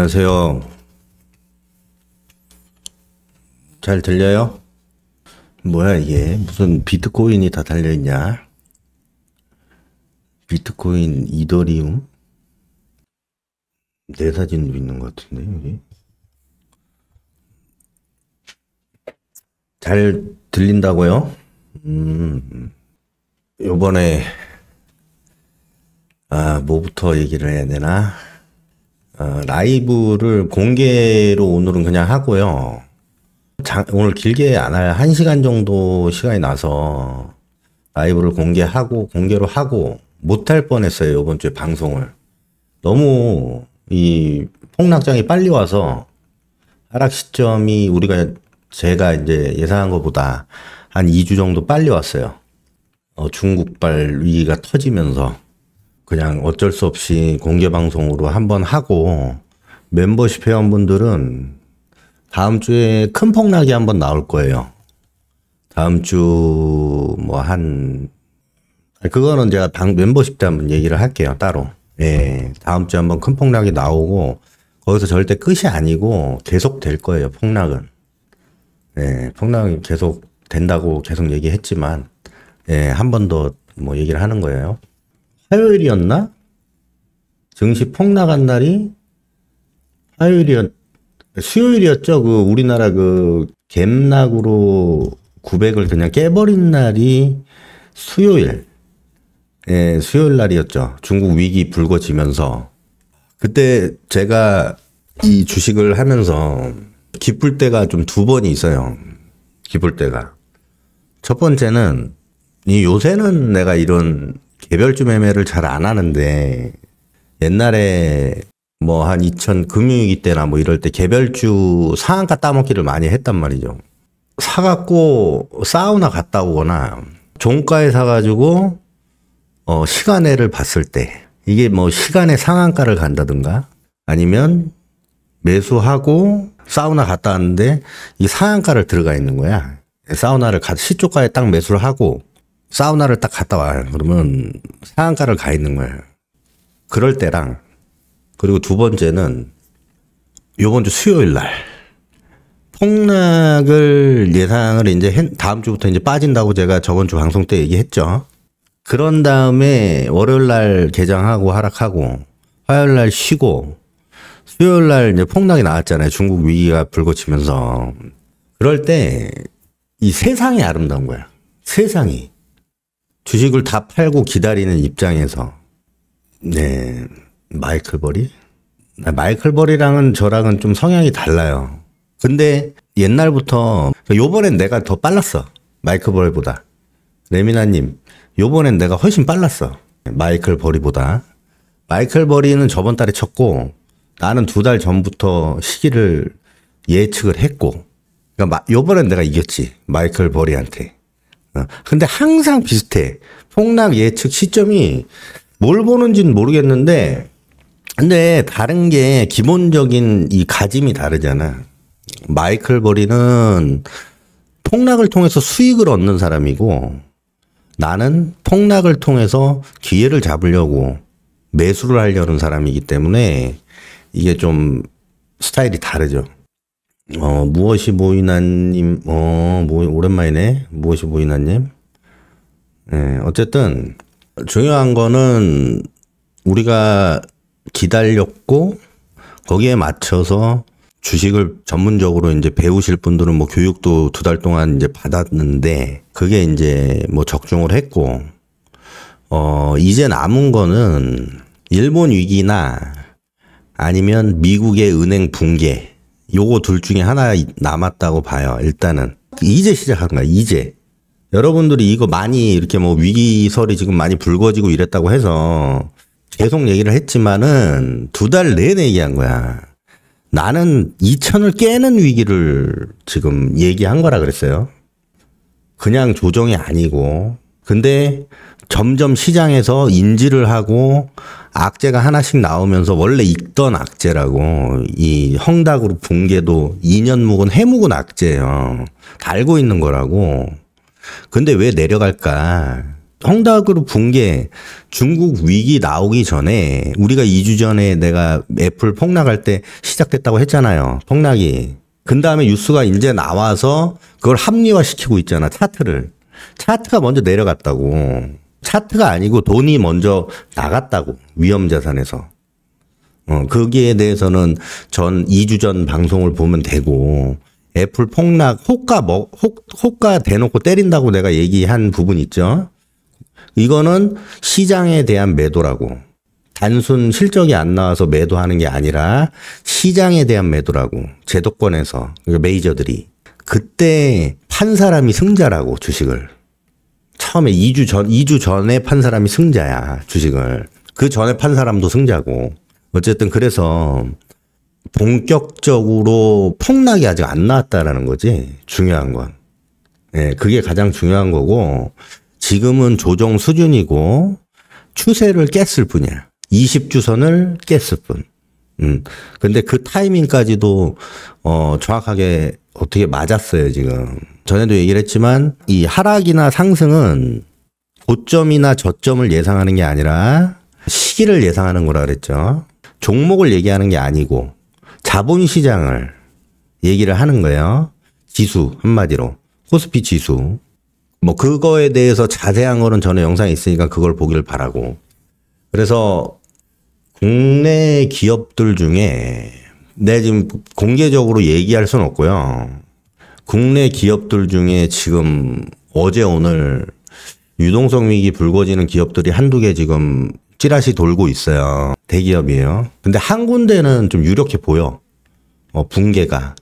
안녕하세요. 잘 들려요? 뭐야 이게 무슨 비트코인이 다 달려있냐? 비트코인, 이더리움? 내 사진도 있는 것 같은데 여기? 잘 들린다고요? 음, 요번에 아 뭐부터 얘기를 해야 되나? 어, 라이브를 공개로 오늘은 그냥 하고요. 장, 오늘 길게 안 할 1시간 정도 시간이 나서 라이브를 공개하고 공개로 하고 못할 뻔했어요. 이번 주에 방송을. 너무 이 폭락장이 빨리 와서 하락 시점이 우리가 제가 이제 예상한 것보다 한 2주 정도 빨리 왔어요. 어, 중국발 위기가 터지면서 그냥 어쩔 수 없이 공개 방송으로 한번 하고 멤버십 회원분들은 다음 주에 큰 폭락이 한번 나올 거예요. 다음 주 뭐 한 그거는 제가 당 멤버십 때 한번 얘기를 할게요 따로. 예, 다음 주에 한번 큰 폭락이 나오고 거기서 절대 끝이 아니고 계속 될 거예요 폭락은. 예, 폭락이 계속 된다고 계속 얘기했지만 예, 한 번 더 뭐 얘기를 하는 거예요. 화요일이었나? 증시 폭락한 날이 화요일이었, 수요일이었죠. 그 우리나라 그 갭락으로 900을 그냥 깨버린 날이 수요일. 예, 수요일 날이었죠. 중국 위기 불거지면서. 그때 제가 이 주식을 하면서 기쁠 때가 좀 두 번이 있어요. 기쁠 때가. 첫 번째는 이 요새는 내가 이런 개별주 매매를 잘 안 하는데 옛날에 뭐 한 2000 금융위기 때나 뭐 이럴 때 개별주 상한가 따먹기를 많이 했단 말이죠. 사갖고 사우나 갔다 오거나 종가에 사가지고 어 시간에를 봤을 때 이게 뭐 시간의 상한가를 간다든가 아니면 매수하고 사우나 갔다 왔는데 이 상한가를 들어가 있는 거야. 사우나를 가 시초가에 딱 매수를 하고 사우나를 딱 갔다 와. 요 그러면 상한가를 가 있는 거예요. 그럴 때랑 그리고 두 번째는 요번 주 수요일 날 폭락을 예상을 이제 다음 주부터 이제 빠진다고 제가 저번 주 방송 때 얘기했죠. 그런 다음에 월요일 날 개장하고 하락하고 화요일 날 쉬고 수요일 날 이제 폭락이 나왔잖아요. 중국 위기가 불거치면서 그럴 때 이 세상이 아름다운 거야. 세상이 주식을 다 팔고 기다리는 입장에서 네 마이클 버리 네, 마이클 버리랑은 저랑은 좀 성향이 달라요. 근데 옛날부터 요번엔 내가 더 빨랐어 마이클 버리보다 레미나님 요번엔 내가 훨씬 빨랐어 마이클 버리보다 마이클 버리는 저번 달에 쳤고 나는 두 달 전부터 시기를 예측을 했고 그러니까 요번엔 내가 이겼지 마이클 버리한테 어. 근데 항상 비슷해. 폭락 예측 시점이 뭘 보는지는 모르겠는데, 근데 다른 게 기본적인 이 가짐이 다르잖아. 마이클 버리는 폭락을 통해서 수익을 얻는 사람이고, 나는 폭락을 통해서 기회를 잡으려고 매수를 하려는 사람이기 때문에 이게 좀 스타일이 다르죠. 어, 무엇이 보이나님, 어, 뭐, 오랜만이네. 무엇이 보이나님. 네, 어쨌든, 중요한 거는 우리가 기다렸고, 거기에 맞춰서 주식을 전문적으로 이제 배우실 분들은 뭐 교육도 두 달 동안 이제 받았는데, 그게 이제 뭐 적중을 했고, 어, 이제 남은 거는 일본 위기나 아니면 미국의 은행 붕괴, 요거 둘 중에 하나 남았다고 봐요. 일단은 이제 시작한 거야. 이제 여러분들이 이거 많이 이렇게 뭐 위기설이 지금 많이 불거지고 이랬다고 해서 계속 얘기를 했지만은 두 달 내내 얘기한 거야. 나는 2천을 깨는 위기를 지금 얘기한 거라 그랬어요. 그냥 조정이 아니고 근데 점점 시장에서 인지를 하고 악재가 하나씩 나오면서 원래 있던 악재라고 이 헝다그룹 붕괴도 2년 묵은 해묵은 악재예요. 알고 있는 거라고. 근데 왜 내려갈까? 헝다그룹 붕괴 중국 위기 나오기 전에 우리가 2주 전에 내가 애플 폭락할 때 시작됐다고 했잖아요. 폭락이. 그 다음에 뉴스가 이제 나와서 그걸 합리화시키고 있잖아. 차트를. 차트가 먼저 내려갔다고. 차트가 아니고 돈이 먼저 나갔다고. 위험 자산에서. 어, 거기에 대해서는 전 2주 전 방송을 보면 되고 애플 폭락 호가 뭐 혹, 호가 대놓고 때린다고 내가 얘기한 부분 있죠. 이거는 시장에 대한 매도라고. 단순 실적이 안 나와서 매도하는 게 아니라 시장에 대한 매도라고. 제도권에서 그러니까 메이저들이 그때 판 사람이 승자라고 주식을. 처음에 2주 전, 2주 전에 판 사람이 승자야, 주식을. 그 전에 판 사람도 승자고. 어쨌든 그래서 본격적으로 폭락이 아직 안 나왔다라는 거지. 중요한 건. 예, 네, 그게 가장 중요한 거고, 지금은 조정 수준이고, 추세를 깼을 뿐이야. 20주선을 깼을 뿐. 음. 근데 그 타이밍까지도, 어, 정확하게 어떻게 맞았어요, 지금. 전에도 얘기를 했지만 이 하락이나 상승은 고점이나 저점을 예상하는 게 아니라 시기를 예상하는 거라 그랬죠. 종목을 얘기하는 게 아니고 자본 시장을 얘기를 하는 거예요. 지수 한마디로 코스피 지수 뭐 그거에 대해서 자세한 거는 전에 영상이 있으니까 그걸 보기를 바라고. 그래서 국내 기업들 중에 내 네, 지금 공개적으로 얘기할 수는 없고요. 국내 기업들 중에 지금 어제 오늘 유동성 위기 불거지는 기업들이 한두 개 지금 찌라시 돌고 있어요. 대기업이에요. 근데 한 군데는 좀 유력해 보여. 어, 붕괴가.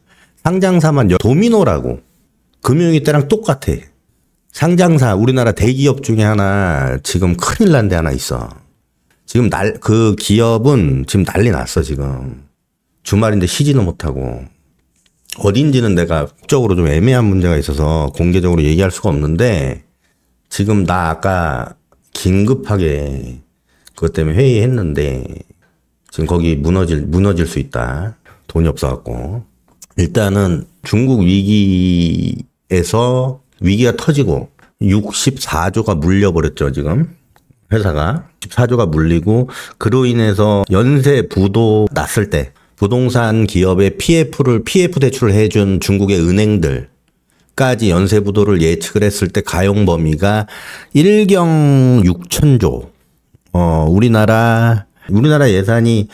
상장사만 도미노라고. 금융위 때랑 똑같아. 상장사, 우리나라 대기업 중에 하나 지금 큰일 난 데 하나 있어. 지금 날, 그 기업은 지금 난리 났어, 지금. 주말인데 쉬지도 못하고 어딘지는 내가 국적으로 좀 애매한 문제가 있어서 공개적으로 얘기할 수가 없는데 지금 나 아까 긴급하게 그것 때문에 회의했는데 지금 거기 무너질 무너질 수 있다. 돈이 없어갖고 일단은 중국 위기에서 위기가 터지고 64조가 물려버렸죠 지금 회사가 14조가 물리고 그로 인해서 연쇄 부도 났을 때 부동산 기업의 PF를 PF 대출을 해준 중국의 은행들 까지 연쇄 부도를 예측을 했을 때 가용 범위가 1경 6천조. 어, 우리나라 우리나라 예산이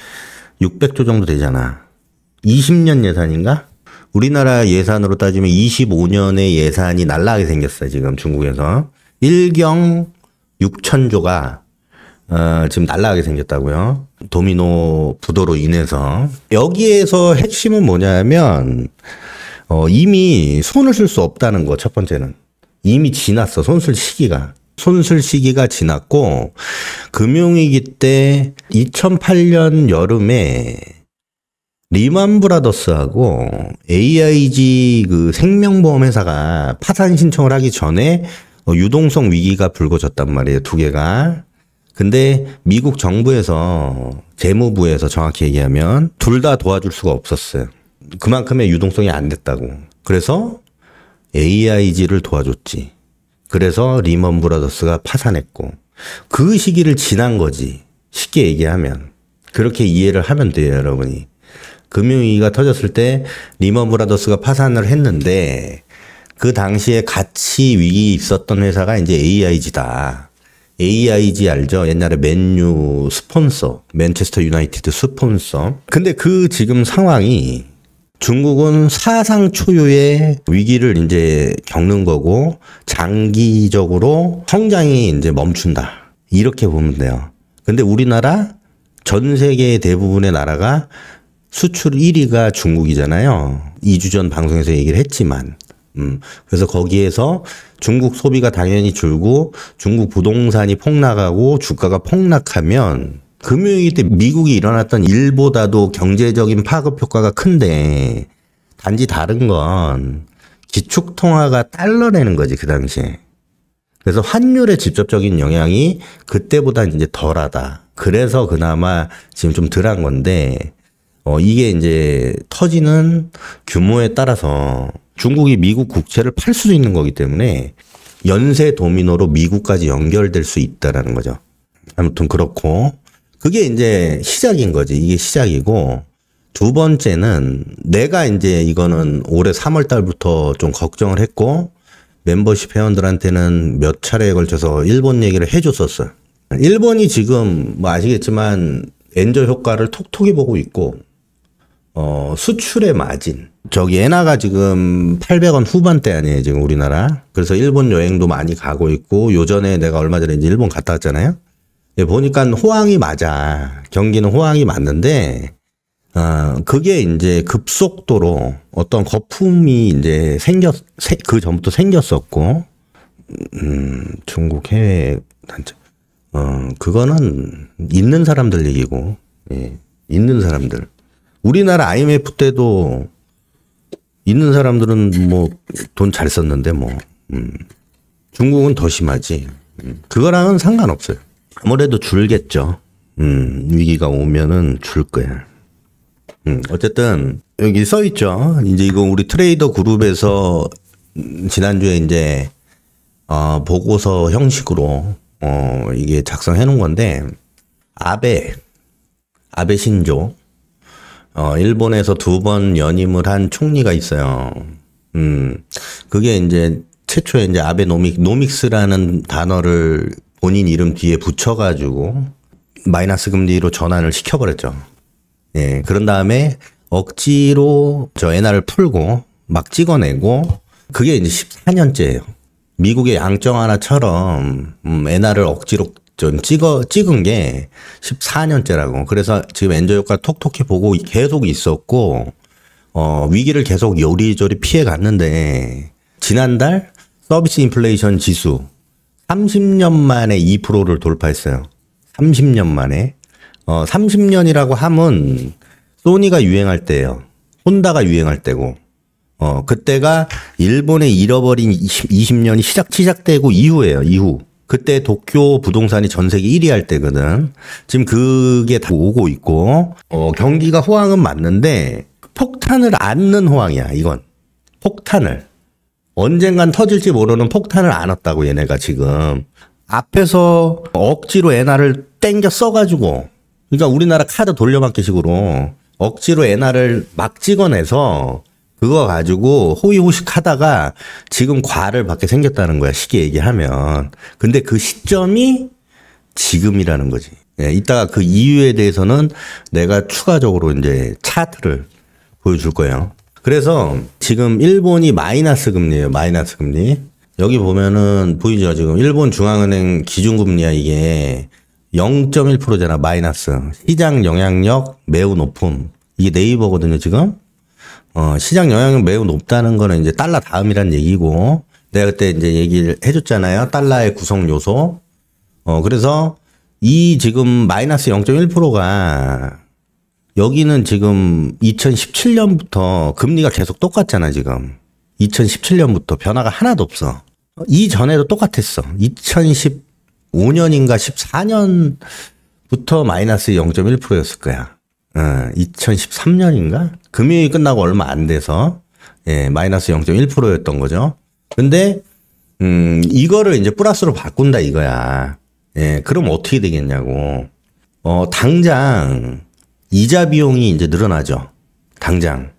600조 정도 되잖아. 20년 예산인가? 우리나라 예산으로 따지면 25년의 예산이 날라가게 생겼어, 요 지금 중국에서. 1경 6천조가 어, 지금 날라가게 생겼다고요. 도미노 부도로 인해서 여기에서 핵심은 뭐냐면 어, 이미 손을 쓸 수 없다는 거 첫 번째는 이미 지났어 손쓸 시기가 손쓸 시기가 지났고 금융위기 때 2008년 여름에 리만 브라더스하고 AIG 그 생명보험 회사가 파산 신청을 하기 전에 어, 유동성 위기가 불거졌단 말이에요. 두 개가 근데 미국 정부에서 재무부에서 정확히 얘기하면 둘 다 도와줄 수가 없었어요. 그만큼의 유동성이 안 됐다고. 그래서 AIG를 도와줬지. 그래서 리먼 브라더스가 파산했고 그 시기를 지난 거지. 쉽게 얘기하면 그렇게 이해를 하면 돼요, 여러분이. 금융위기가 터졌을 때 리먼 브라더스가 파산을 했는데 그 당시에 같이 위기 있었던 회사가 이제 AIG다. AIG 알죠? 옛날에 맨유 스폰서, 맨체스터 유나이티드 스폰서. 근데 그 지금 상황이 중국은 사상 초유의 위기를 이제 겪는 거고 장기적으로 성장이 이제 멈춘다. 이렇게 보면 돼요. 근데 우리나라 전 세계 대부분의 나라가 수출 1위가 중국이잖아요. 2주 전 방송에서 얘기를 했지만 음. 그래서 거기에서 중국 소비가 당연히 줄고 중국 부동산이 폭락하고 주가가 폭락하면 금융위기때 미국이 일어났던 일보다도 경제적인 파급 효과가 큰데 단지 다른 건 기축통화가 달러내는 거지 그 당시에. 그래서 환율의 직접적인 영향이 그때보다 이제 덜하다. 그래서 그나마 지금 좀 덜한 건데 어 이게 이제 터지는 규모에 따라서 중국이 미국 국채를 팔 수도 있는 거기 때문에 연쇄 도미노로 미국까지 연결될 수 있다라는 거죠. 아무튼 그렇고 그게 이제 시작인 거지. 이게 시작이고 두 번째는 내가 이제 이거는 올해 3월 달부터 좀 걱정을 했고 멤버십 회원들한테는 몇 차례에 걸쳐서 일본 얘기를 해줬었어요. 일본이 지금 뭐 아시겠지만 엔저 효과를 톡톡히 보고 있고 어, 수출의 마진. 저기 엔화가 지금 800원 후반대 아니에요, 지금 우리나라. 그래서 일본 여행도 많이 가고 있고 요전에 내가 얼마 전에 이제 일본 갔다 왔잖아요. 예, 보니까 호황이 맞아. 경기는 호황이 맞는데 어, 그게 이제 급속도로 어떤 거품이 이제 생겼 세, 그 전부터 생겼었고 음, 중국 해외 단체 어, 그거는 있는 사람들 얘기고 예. 있는 사람들 우리나라 IMF 때도 있는 사람들은 뭐 돈 잘 썼는데 뭐 음. 중국은 더 심하지. 음. 그거랑은 상관없어요. 아무래도 줄겠죠. 음, 위기가 오면은 줄 거야. 음, 어쨌든 여기 써 있죠. 이제 이거 우리 트레이더 그룹에서 지난주에 이제 어, 보고서 형식으로 어, 이게 작성해 놓은 건데 아베 아베 신조 어, 일본에서 두 번 연임을 한 총리가 있어요. 음, 그게 이제 최초에 이제 아베 노믹, 노믹스라는 단어를 본인 이름 뒤에 붙여가지고 마이너스 금리로 전환을 시켜버렸죠. 예, 그런 다음에 억지로 저 엔화를 풀고 막 찍어내고 그게 이제 14년째예요. 미국의 양정 하나처럼 음, 엔화를 억지로 좀 찍어 찍은 게 14년째라고. 그래서 지금 엔저 효과 톡톡히 보고 계속 있었고 어 위기를 계속 요리조리 피해 갔는데 지난달 서비스 인플레이션 지수 30년 만에 2%를 돌파했어요. 30년 만에. 어 30년이라고 함은 소니가 유행할 때예요. 혼다가 유행할 때고. 어 그때가 일본에 잃어버린 20, 년이 시작 시작되고 이후예요. 이후. 그때 도쿄 부동산이 전 세계 1위 할 때거든. 지금 그게 다 오고 있고, 어, 경기가 호황은 맞는데, 폭탄을 안는 호황이야, 이건. 폭탄을. 언젠간 터질지 모르는 폭탄을 안았다고 얘네가 지금. 앞에서 억지로 엔화를 땡겨 써가지고, 그러니까 우리나라 카드 돌려받기 식으로 억지로 엔화를 막 찍어내서 그거 가지고 호의호식 하다가 지금 과를 받게 생겼다는 거야. 쉽게 얘기하면. 근데 그 시점이 지금이라는 거지. 예, 이따가 그 이유에 대해서는 내가 추가적으로 이제 차트를 보여줄 거예요. 그래서 지금 일본이 마이너스 금리예요. 마이너스 금리. 여기 보면은 보이죠? 지금 일본 중앙은행 기준금리야 이게 0.1%잖아. 마이너스. 시장 영향력 매우 높음. 이게 네이버거든요, 지금. 어, 시장 영향은 매우 높다는 거는 이제 달러 다음이란 얘기고 내가 그때 이제 얘기를 해줬잖아요. 달러의 구성 요소. 어, 그래서 이 지금 마이너스 0.1%가 여기는 지금 2017년부터 금리가 계속 똑같잖아, 지금. 2017년부터 변화가 하나도 없어. 이전에도 똑같았어. 2015년인가 14년부터 마이너스 0.1%였을 거야. 어, 2013년인가? 금요일 끝나고 얼마 안 돼서 예, 마이너스 0.1%였던 거죠. 근데 음, 이거를 이제 플러스로 바꾼다 이거야. 예, 그럼 어떻게 되겠냐고. 어, 당장 이자 비용이 이제 늘어나죠. 당장.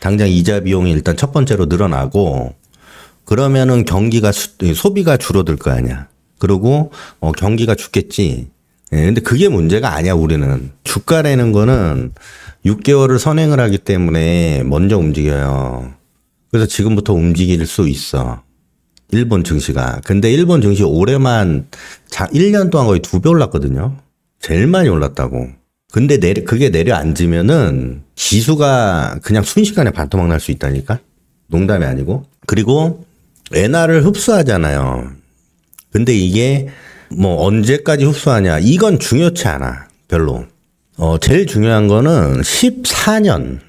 당장 이자 비용이 일단 첫 번째로 늘어나고 그러면은 경기가 수, 소비가 줄어들 거 아니야. 그리고 어, 경기가 죽겠지. 예, 근데 그게 문제가 아니야, 우리는. 주가라는 거는 6개월을 선행을 하기 때문에 먼저 움직여요. 그래서 지금부터 움직일 수 있어. 일본 증시가. 근데 일본 증시 올해만 자, 1년 동안 거의 두 배 올랐거든요. 제일 많이 올랐다고. 근데 내려, 그게 내려앉으면은 지수가 그냥 순식간에 반토막 날 수 있다니까? 농담이 아니고. 그리고 엔화를 흡수하잖아요. 근데 이게 뭐 언제까지 흡수하냐 이건 중요치 않아 별로. 어 제일 중요한 거는 14년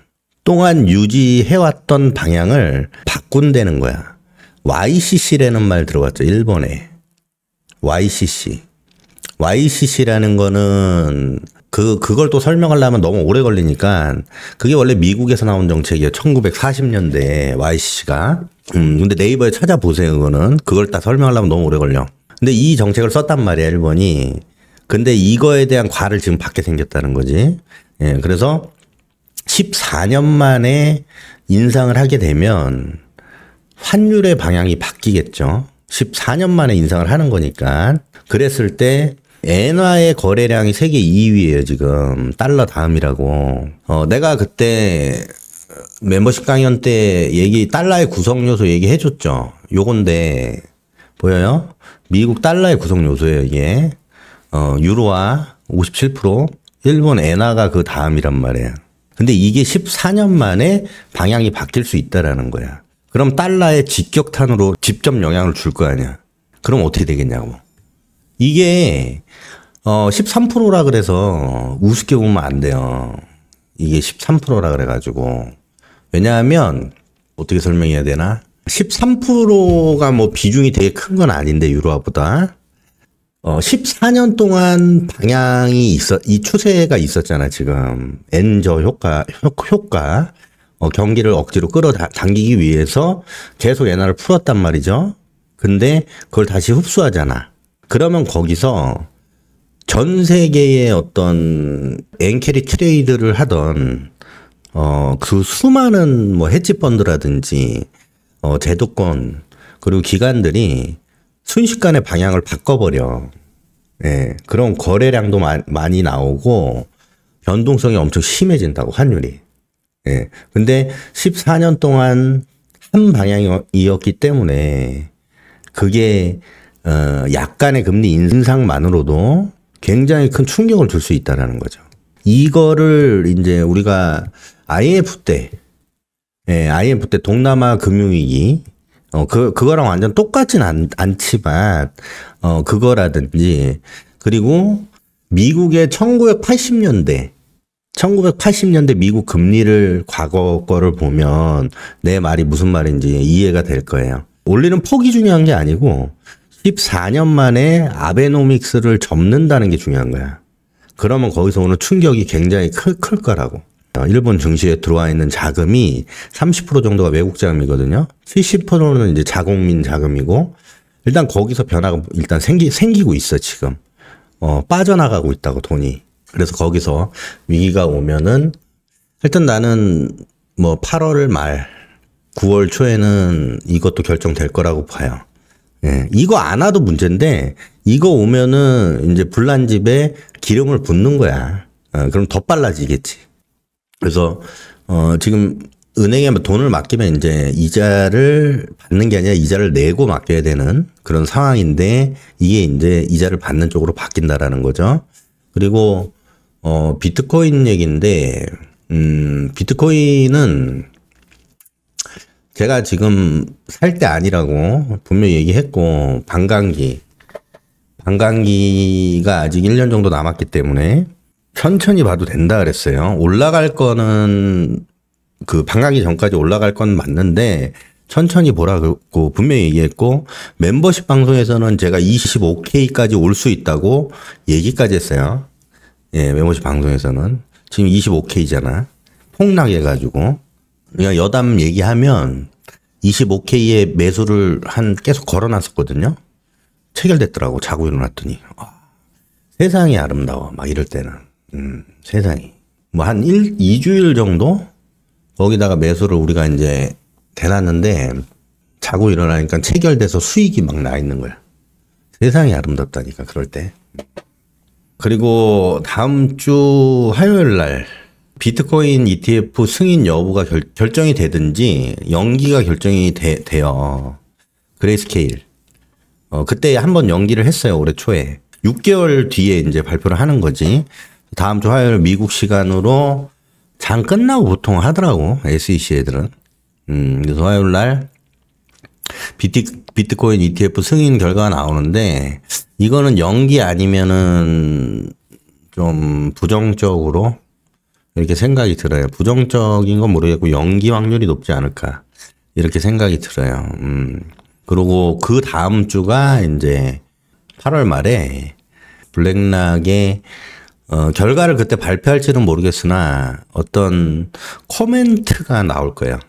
동안 유지해왔던 방향을 바꾼다는 거야. YCC라는 말 들어봤죠 일본에 YCC. YCC라는 거는 그 그걸 또 설명하려면 너무 오래 걸리니까 그게 원래 미국에서 나온 정책이에요. 1940년대 YCC가. 음, 근데 네이버에 찾아보세요. 그거는 그걸 다 설명하려면 너무 오래 걸려. 근데 이 정책을 썼단 말이야 일본이. 근데 이거에 대한 과를 지금 받게 생겼다는 거지. 예, 그래서 14년 만에 인상을 하게 되면 환율의 방향이 바뀌겠죠. 14년 만에 인상을 하는 거니까. 그랬을 때 엔화의 거래량이 세계 2위예요, 지금. 달러 다음이라고. 어, 내가 그때 멤버십 강연 때 얘기 달러의 구성 요소 얘기해 줬죠. 요건데 보여요? 미국 달러의 구성 요소예요, 이게. 어, 유로화 57%, 일본 엔화가 그 다음이란 말이에요. 근데 이게 14년 만에 방향이 바뀔 수 있다라는 거야. 그럼 달러의 직격탄으로 직접 영향을 줄 거 아니야. 그럼 어떻게 되겠냐고. 이게 어 13%라 그래서 우습게 보면 안 돼요. 이게 13%라 그래 가지고. 왜냐하면 어떻게 설명해야 되나? 13%가 뭐 비중이 되게 큰 건 아닌데 유로화보다 어 14년 동안 방향이 있어 이 추세가 있었잖아 지금 엔저 효과 효과 어, 경기를 억지로 끌어당기기 위해서 계속 엔화를 풀었단 말이죠. 근데 그걸 다시 흡수하잖아. 그러면 거기서 전 세계의 어떤 엔캐리 트레이드를 하던 어 그 수많은 뭐 헤지 펀드라든지 어, 제도권 그리고 기관들이 순식간에 방향을 바꿔버려. 예, 그런 거래량도 마, 많이 나오고 변동성이 엄청 심해진다고 환율이. 예, 근데 14년 동안 한 방향이었기 때문에 그게 어, 약간의 금리 인상만으로도 굉장히 큰 충격을 줄 수 있다라는 거죠. 이거를 이제 우리가 IMF 때 예, IMF 때 동남아 금융위기 어, 그, 그거랑 완전 똑같진 않, 않지만, 어, 그거라든지, 그리고 미국의 1980년대, 1980년대 미국 금리를 과거 거를 보면 내 말이 무슨 말인지 이해가 될 거예요. 올리는 폭이 중요한 게 아니고, 14년 만에 아베노믹스를 접는다는 게 중요한 거야. 그러면 거기서 오는 충격이 굉장히 클, 클 거라고. 어, 일본 증시에 들어와 있는 자금이 30% 정도가 외국 자금이거든요. 70%는 이제 자국민 자금이고 일단 거기서 변화가 일단 생기 생기고 있어 지금. 어, 빠져나가고 있다고 돈이. 그래서 거기서 위기가 오면은 일단 나는 뭐 8월 말 9월 초에는 이것도 결정될 거라고 봐요. 예. 이거 안 와도 문제인데 이거 오면은 이제 불난 집에 기름을 붓는 거야. 어, 그럼 더 빨라지겠지. 그래서 어 지금 은행에 돈을 맡기면 이제 이자를 받는 게 아니라 이자를 내고 맡겨야 되는 그런 상황인데 이게 이제 이자를 받는 쪽으로 바뀐다라는 거죠. 그리고 어 비트코인 얘기인데 음 비트코인은 제가 지금 살 때 아니라고 분명히 얘기했고 반감기 반감기가 아직 1년 정도 남았기 때문에 천천히 봐도 된다 그랬어요. 올라갈 거는 그 방학이 전까지 올라갈 건 맞는데 천천히 보라고 분명히 얘기했고 멤버십 방송에서는 제가 25K까지 올 수 있다고 얘기까지 했어요. 예, 멤버십 방송에서는 지금 25K잖아. 폭락해가지고 그냥 여담 얘기하면 25K의 매수를 한 계속 걸어놨었거든요. 체결됐더라고 자고 일어났더니 아, 세상이 아름다워 막 이럴 때는 음, 세상이. 뭐 뭐한 1, 2주일 정도? 거기다가 매수를 우리가 이제 대놨는데 자고 일어나니까 체결돼서 수익이 막 나 있는 거야. 세상이 아름답다니까, 그럴 때. 그리고 다음 주 화요일 날 비트코인 ETF 승인 여부가 결, 정이 되든지 연기가 결정이 되, 돼요. 그레이스케일. 어, 그때 한번 연기를 했어요, 올해 초에. 6개월 뒤에 이제 발표를 하는 거지. 다음 주 화요일 미국 시간으로 장 끝나고 보통 하더라고. SEC 애들은. 음, 그래서 화요일 날 비트, 비트코인 ETF 승인 결과가 나오는데 이거는 연기 아니면은 좀 부정적으로 이렇게 생각이 들어요. 부정적인 건 모르겠고 연기 확률이 높지 않을까 이렇게 생각이 들어요. 음. 그리고 그 다음 주가 이제 8월 말에 블랙락의 어, 결과를 그때 발표할지는 모르겠으나 어떤 코멘트가 나올 거예요.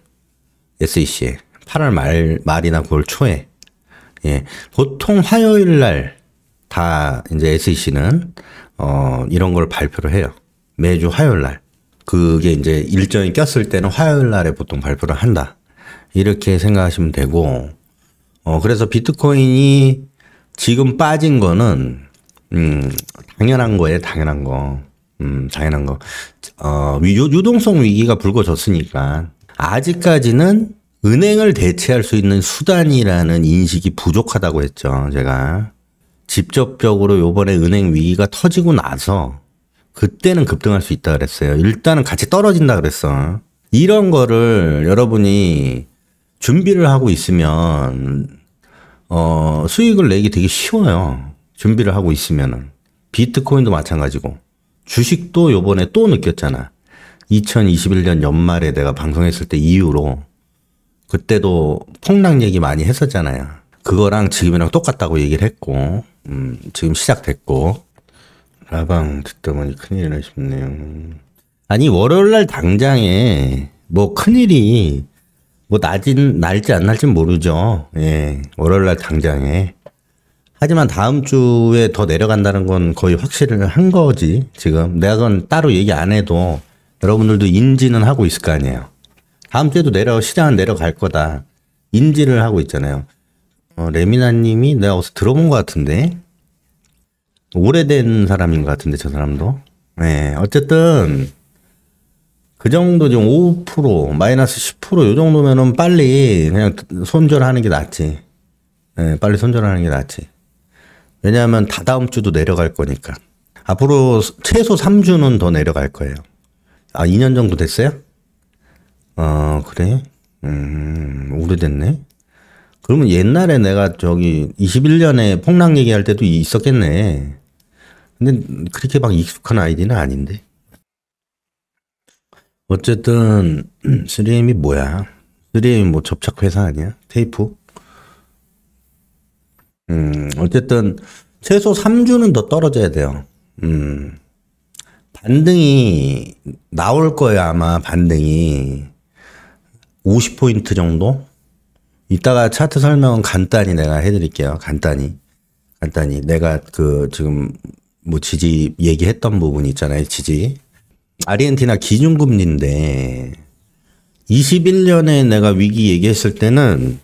SEC에. 8월 말, 말이나 9월 초에. 예. 보통 화요일 날 다 이제 SEC는 어, 이런 걸 발표를 해요. 매주 화요일 날. 그게 이제 일정이 꼈을 때는 화요일 날에 보통 발표를 한다. 이렇게 생각하시면 되고 어, 그래서 비트코인이 지금 빠진 거는 음, 당연한 거예요, 당연한 거. 음, 당연한 거. 어, 유동성 위기가 불거졌으니까 아직까지는 은행을 대체할 수 있는 수단이라는 인식이 부족하다고 했죠, 제가. 직접적으로 요번에 은행 위기가 터지고 나서 그때는 급등할 수 있다 그랬어요. 일단은 같이 떨어진다 그랬어. 이런 거를 여러분이 준비를 하고 있으면 어, 수익을 내기 되게 쉬워요. 준비를 하고 있으면은. 비트코인도 마찬가지고 주식도 요번에 또 느꼈잖아. 2021년 연말에 내가 방송했을 때 이후로 그때도 폭락 얘기 많이 했었잖아요. 그거랑 지금이랑 똑같다고 얘기를 했고 음, 지금 시작됐고 라방 듣다 보니 큰일이나 싶네요. 아니 월요일날 당장에 뭐 큰일이 뭐낮진 날지 안 날진 모르죠. 예 월요일날 당장에 하지만 다음 주에 더 내려간다는 건 거의 확실을 한 거지 지금 내가 그건 따로 얘기 안 해도 여러분들도 인지는 하고 있을 거 아니에요. 다음 주에도 내려 시장은 내려갈 거다 인지를 하고 있잖아요. 어, 레미나님이 내가 어디서 들어본 것 같은데 오래된 사람인 것 같은데 저 사람도 네 어쨌든 그 정도 지금 5% 마이너스 10%요 정도면은 빨리 그냥 손절하는 게 낫지. 네, 빨리 손절하는 게 낫지. 왜냐하면 다다음 주도 내려갈 거니까. 앞으로 최소 3주는 더 내려갈 거예요. 아, 2년 정도 됐어요? 어, 그래? 음, 오래됐네. 그러면 옛날에 내가 저기 21년에 폭락 얘기할 때도 있었겠네. 근데 그렇게 막 익숙한 아이디는 아닌데. 어쨌든 3M이 뭐야? 3M 뭐 접착 회사 아니야? 테이프? 음, 어쨌든 최소 3주는 더 떨어져야 돼요. 음. 반등이 나올 거예요, 아마 반등이. 50포인트 정도? 이따가 차트 설명은 간단히 내가 해드릴게요. 간단히. 간단히. 내가 그 지금 뭐 지지 얘기했던 부분 있잖아요. 지지. 아르헨티나 기준금리인데 21년에 내가 위기 얘기했을 때는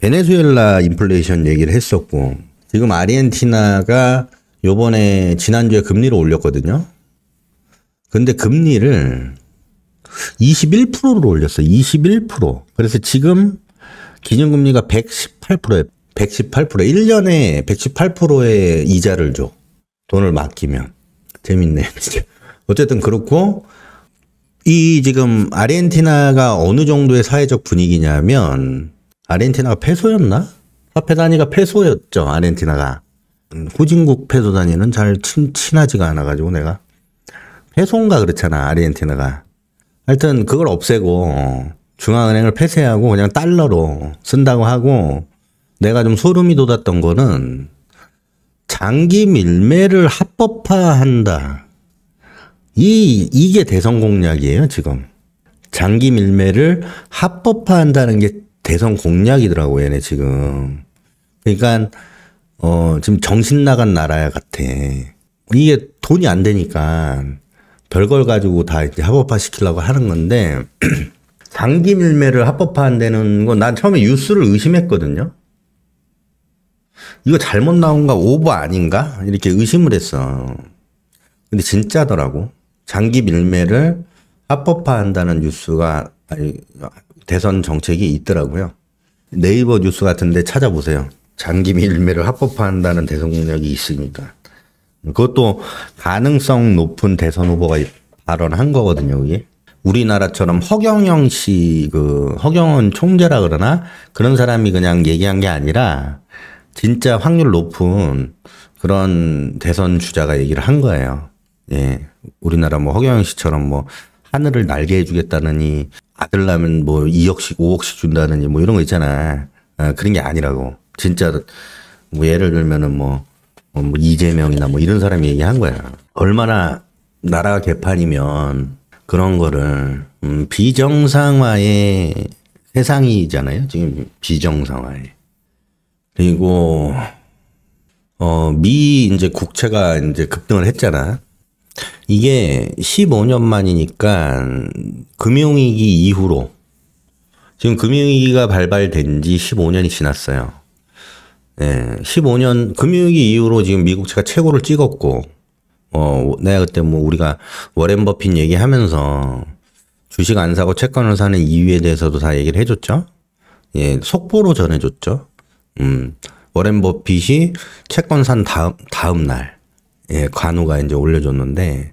베네수엘라 인플레이션 얘기를 했었고 지금 아르헨티나가 요번에 지난주에 금리를 올렸거든요. 근데 금리를 21%로 올렸어요. 21%. 그래서 지금 기준금리가 118%에 118% 1년에 118%의 이자를 줘. 돈을 맡기면. 재밌네. 어쨌든 그렇고 이 지금 아르헨티나가 어느 정도의 사회적 분위기냐면 아르헨티나가 패소였나 화폐 단위가 페소였죠. 아르헨티나가. 음, 후진국 페소 단위는 잘 친, 친하지가 않아가지고 내가. 페소인가 그렇잖아. 아르헨티나가. 하여튼 그걸 없애고 어, 중앙은행을 폐쇄하고 그냥 달러로 쓴다고 하고 내가 좀 소름이 돋았던 거는 장기 밀매를 합법화한다. 이 이게 대선 공약이에요 지금. 장기 밀매를 합법화한다는 게 대선 공약이더라고 얘네 지금. 그러니까 어 지금 정신 나간 나라야 같아. 이게 돈이 안 되니까 별걸 가지고 다 이제 합법화 시키려고 하는 건데 장기 밀매를 합법화한다는 건난 처음에 뉴스를 의심했거든요. 이거 잘못 나온가 오버 아닌가 이렇게 의심을 했어. 근데 진짜더라고. 장기 밀매를 합법화한다는 뉴스가 아니 대선 정책이 있더라고요. 네이버 뉴스 같은데 찾아보세요. 장기미 일매를 합법화한다는 대선 공약이 있으니까. 그것도 가능성 높은 대선 후보가 발언한 거거든요, 이게. 우리나라처럼 허경영 씨, 그, 허경원 총재라 그러나 그런 사람이 그냥 얘기한 게 아니라 진짜 확률 높은 그런 대선 주자가 얘기를 한 거예요. 예. 우리나라 뭐 허경영 씨처럼 뭐 하늘을 날개 해주겠다느니 아들 낳으면 뭐 2억씩 5억씩 준다느니 뭐 이런 거 있잖아. 아, 그런 게 아니라고. 진짜 뭐 예를 들면은 뭐, 어, 뭐 이재명이나 뭐 이런 사람이 얘기한 거야. 얼마나 나라가 개판이면 그런 거를 음, 비정상화의 세상이잖아요. 지금 비정상화의 그리고 어, 미 이제 국채가 이제 급등을 했잖아. 이게 15년 만이니까 금융위기 이후로 지금 금융위기가 발발된 지 15년이 지났어요. 네, 예, 15년 금융위기 이후로 지금 미국채가 최고를 찍었고, 어, 내가 그때 뭐 우리가 워렌 버핏 얘기하면서 주식 안 사고 채권을 사는 이유에 대해서도 다 얘기를 해줬죠. 예, 속보로 전해줬죠. 음, 워렌 버핏이 채권 산 다음, 다음 날, 예, 관우가 이제 올려줬는데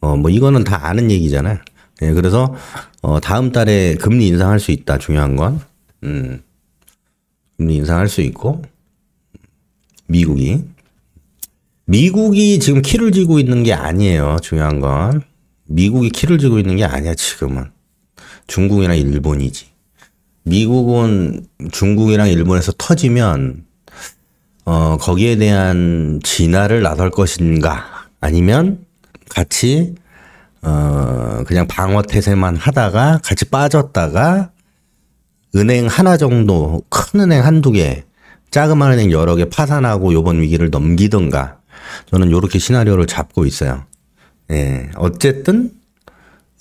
어 뭐 이거는 다 아는 얘기잖아요. 예, 그래서 어 다음 달에 금리 인상할 수 있다 중요한 건 음. 금리 인상할 수 있고 미국이 미국이 지금 키를 쥐고 있는 게 아니에요. 중요한 건 미국이 키를 쥐고 있는 게 아니야 지금은 중국이나 일본이지. 미국은 중국이랑 일본에서 터지면 어, 거기에 대한 진화를 나설 것인가 아니면 같이 어, 그냥 방어 태세만 하다가 같이 빠졌다가 은행 하나 정도 큰 은행 한두 개 작은 은행 여러 개 파산하고 요번 위기를 넘기던가 저는 요렇게 시나리오를 잡고 있어요. 예. 어쨌든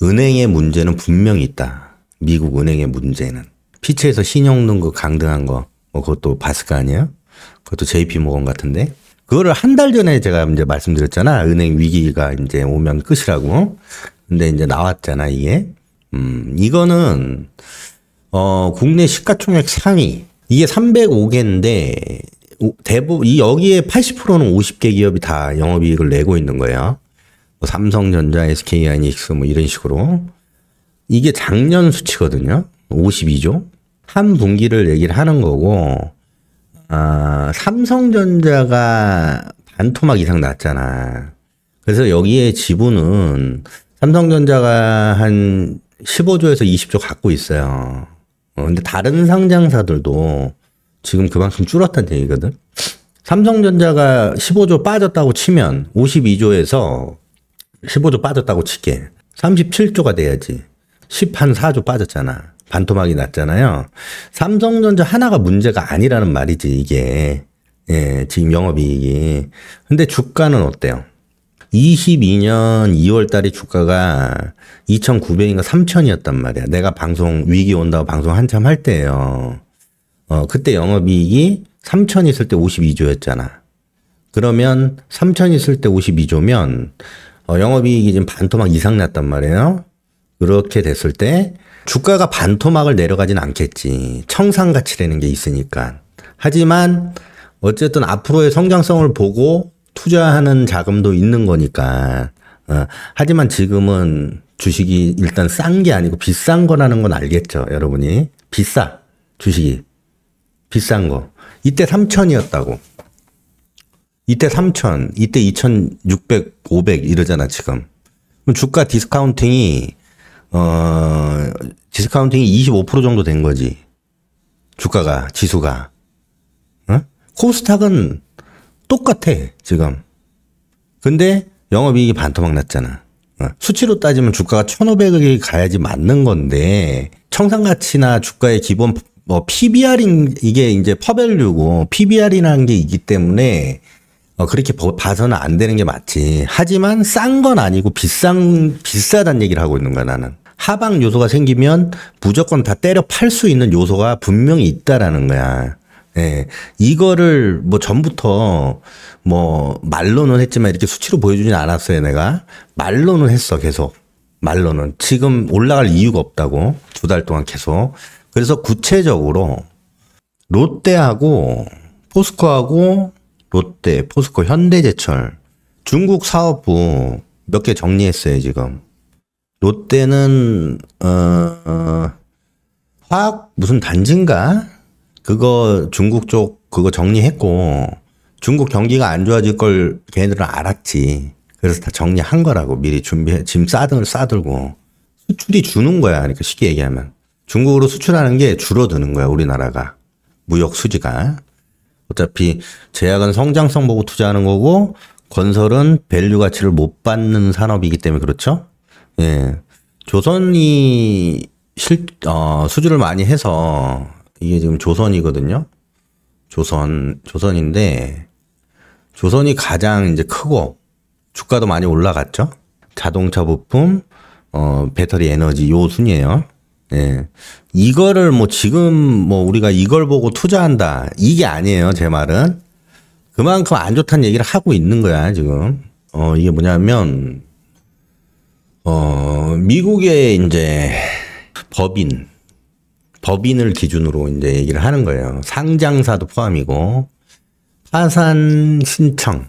은행의 문제는 분명히 있다. 미국 은행의 문제는 피치에서 신용 등급 강등한 거뭐 그것도 바스카 아니에요? 그것도 JP 모건 같은데 그거를 한 달 전에 제가 이제 말씀드렸잖아. 은행 위기가 이제 오면 끝이라고. 근데 이제 나왔잖아, 이게. 음, 이거는, 어, 국내 시가총액 상위. 이게 305개인데, 대부분, 이 여기에 80%는 50개 기업이 다 영업이익을 내고 있는 거예요. 뭐 삼성전자, SK 하이닉스 뭐 이런 식으로. 이게 작년 수치거든요. 52조. 한 분기를 얘기를 하는 거고, 아, 삼성전자가 반토막 이상 났잖아. 그래서 여기에 지분은 삼성전자가 한 15조에서 20조 갖고 있어요. 어, 근데 다른 상장사들도 지금 그만큼 줄었다는 얘기거든. 삼성전자가 15조 빠졌다고 치면 52조에서 15조 빠졌다고 치게 37조가 돼야지. 10한 4조 빠졌잖아. 반토막이 났잖아요. 삼성전자 하나가 문제가 아니라는 말이지, 이게. 예, 지금 영업이익이. 근데 주가는 어때요? 22년 2월 달에 주가가 2,900인가 3,000이었단 말이야. 내가 방송, 위기 온다고 방송 한참 할 때예요. 어, 그때 영업이익이 3,000 있을 때 52조였잖아. 그러면 3,000 있을 때 52조면 어, 영업이익이 지금 반토막 이상 났단 말이에요. 그렇게 됐을 때 주가가 반토막을 내려가진 않겠지. 청산 가치라는 게 있으니까. 하지만 어쨌든 앞으로의 성장성을 보고 투자하는 자금도 있는 거니까. 어, 하지만 지금은 주식이 일단 싼 게 아니고 비싼 거라는 건 알겠죠, 여러분이. 비싸. 주식이. 비싼 거. 이때 3천이었다고. 이때 3천, 이때 2,600, 500 이러잖아, 지금. 주가 디스카운팅이 어, 디스카운팅이 25% 정도 된 거지. 주가가, 지수가. 어? 코스닥은 똑같아, 지금. 근데 영업이익이 반토막 났잖아. 어? 수치로 따지면 주가가 1,500억이 가야지 맞는 건데, 청산가치나 주가의 기본, 뭐, PBR인, 이게 이제 퍼밸류고, PBR이라는 게 있기 때문에, 어, 그렇게 봐서는 안 되는 게 맞지. 하지만 싼 건 아니고 비싼, 비싸단 얘기를 하고 있는 거야, 나는. 하방 요소가 생기면 무조건 다 때려 팔 수 있는 요소가 분명히 있다라는 거야. 예. 이거를 뭐 전부터 뭐 말로는 했지만 이렇게 수치로 보여주진 않았어요, 내가. 말로는 했어, 계속. 말로는. 지금 올라갈 이유가 없다고. 두 달 동안 계속. 그래서 구체적으로 롯데하고 포스코하고 롯데, 포스코, 현대제철 중국 사업부 몇 개 정리했어요 지금. 롯데는 어, 어, 화학 무슨 단지인가 그거 중국 쪽 그거 정리했고 중국 경기가 안 좋아질 걸 걔네들은 알았지. 그래서 다 정리한 거라고 미리 준비해 짐 싸등을 싸들고 수출이 주는 거야. 그러니까 쉽게 얘기하면 중국으로 수출하는 게 줄어드는 거야 우리나라가 무역 수지가. 어차피 제약은 성장성 보고 투자하는 거고 건설은 밸류 가치를 못 받는 산업이기 때문에 그렇죠. 예. 조선이 실, 어, 수주를 많이 해서 이게 지금 조선이거든요. 조선, 조선인데 조선이 가장 이제 크고 주가도 많이 올라갔죠. 자동차 부품, 어, 배터리 에너지 요 순이에요. 예. 이거를 뭐 지금 뭐 우리가 이걸 보고 투자한다. 이게 아니에요. 제 말은. 그만큼 안 좋다는 얘기를 하고 있는 거야, 지금. 어, 이게 뭐냐면, 어, 미국의 이제 법인, 법인을 기준으로 이제 얘기를 하는 거예요. 상장사도 포함이고, 파산 신청.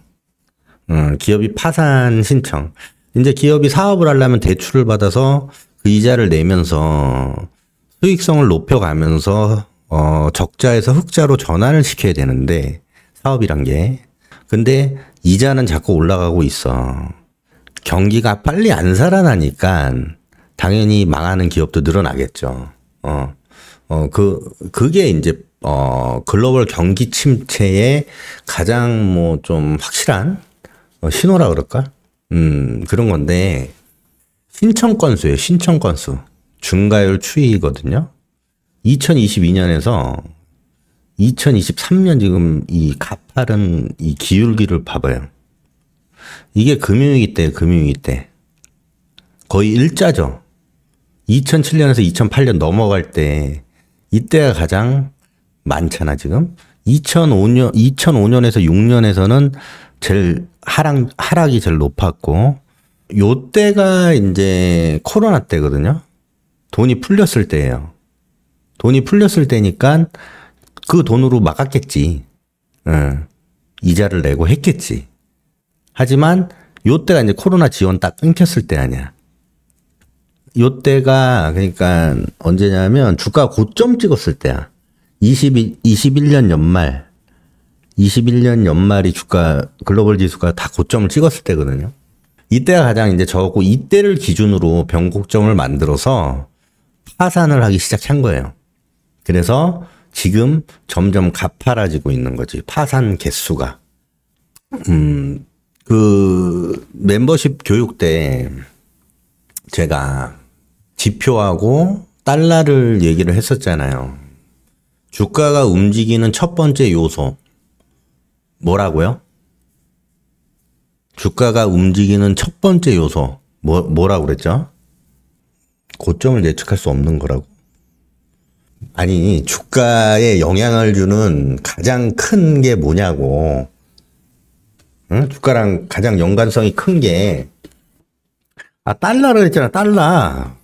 음, 기업이 파산 신청. 이제 기업이 사업을 하려면 대출을 받아서 그 이자를 내면서 수익성을 높여가면서 어, 적자에서 흑자로 전환을 시켜야 되는데 사업이란 게 근데 이자는 자꾸 올라가고 있어. 경기가 빨리 안 살아나니까 당연히 망하는 기업도 늘어나겠죠. 어, 어, 그, 그게 이제, 어, 글로벌 경기 침체의 가장 뭐 좀 확실한 어, 신호라 그럴까? 음, 그런 건데, 신청 건수에요 신청 건수. 중가율 추이거든요. 2022년에서 2023년 지금 이 가파른 이 기울기를 봐봐요. 이게 금융위기 때, 금융위기 때. 거의 일자죠. 2007년에서 2008년 넘어갈 때, 이때가 가장 많잖아, 지금. 2005년, 2005년에서 6년에서는 제일 하락, 하락이 제일 높았고, 요 때가 이제 코로나 때거든요. 돈이 풀렸을 때예요. 돈이 풀렸을 때니까 그 돈으로 막았겠지. 응. 예. 이자를 내고 했겠지. 하지만 요 때가 이제 코로나 지원 딱 끊겼을 때 아니야. 요 때가 그러니까 언제냐면 주가 고점 찍었을 때야. 20, 21년 연말. 21년 연말이 주가 글로벌 지수가 다 고점을 찍었을 때거든요. 이때가 가장 이제 적고 이때를 기준으로 변곡점을 만들어서 파산을 하기 시작한 거예요. 그래서 지금 점점 가파라지고 있는 거지. 파산 개수가. 음, 그 멤버십 교육 때 제가 지표하고 달러를 얘기를 했었잖아요. 주가가 움직이는 첫 번째 요소. 뭐라고요? 주가가 움직이는 첫 번째 요소 뭐, 뭐라고 그랬죠? 고점을 예측할 수 없는 거라고. 아니 주가에 영향을 주는 가장 큰 게 뭐냐고. 응? 주가랑 가장 연관성이 큰 게아 달러를 했잖아 달러.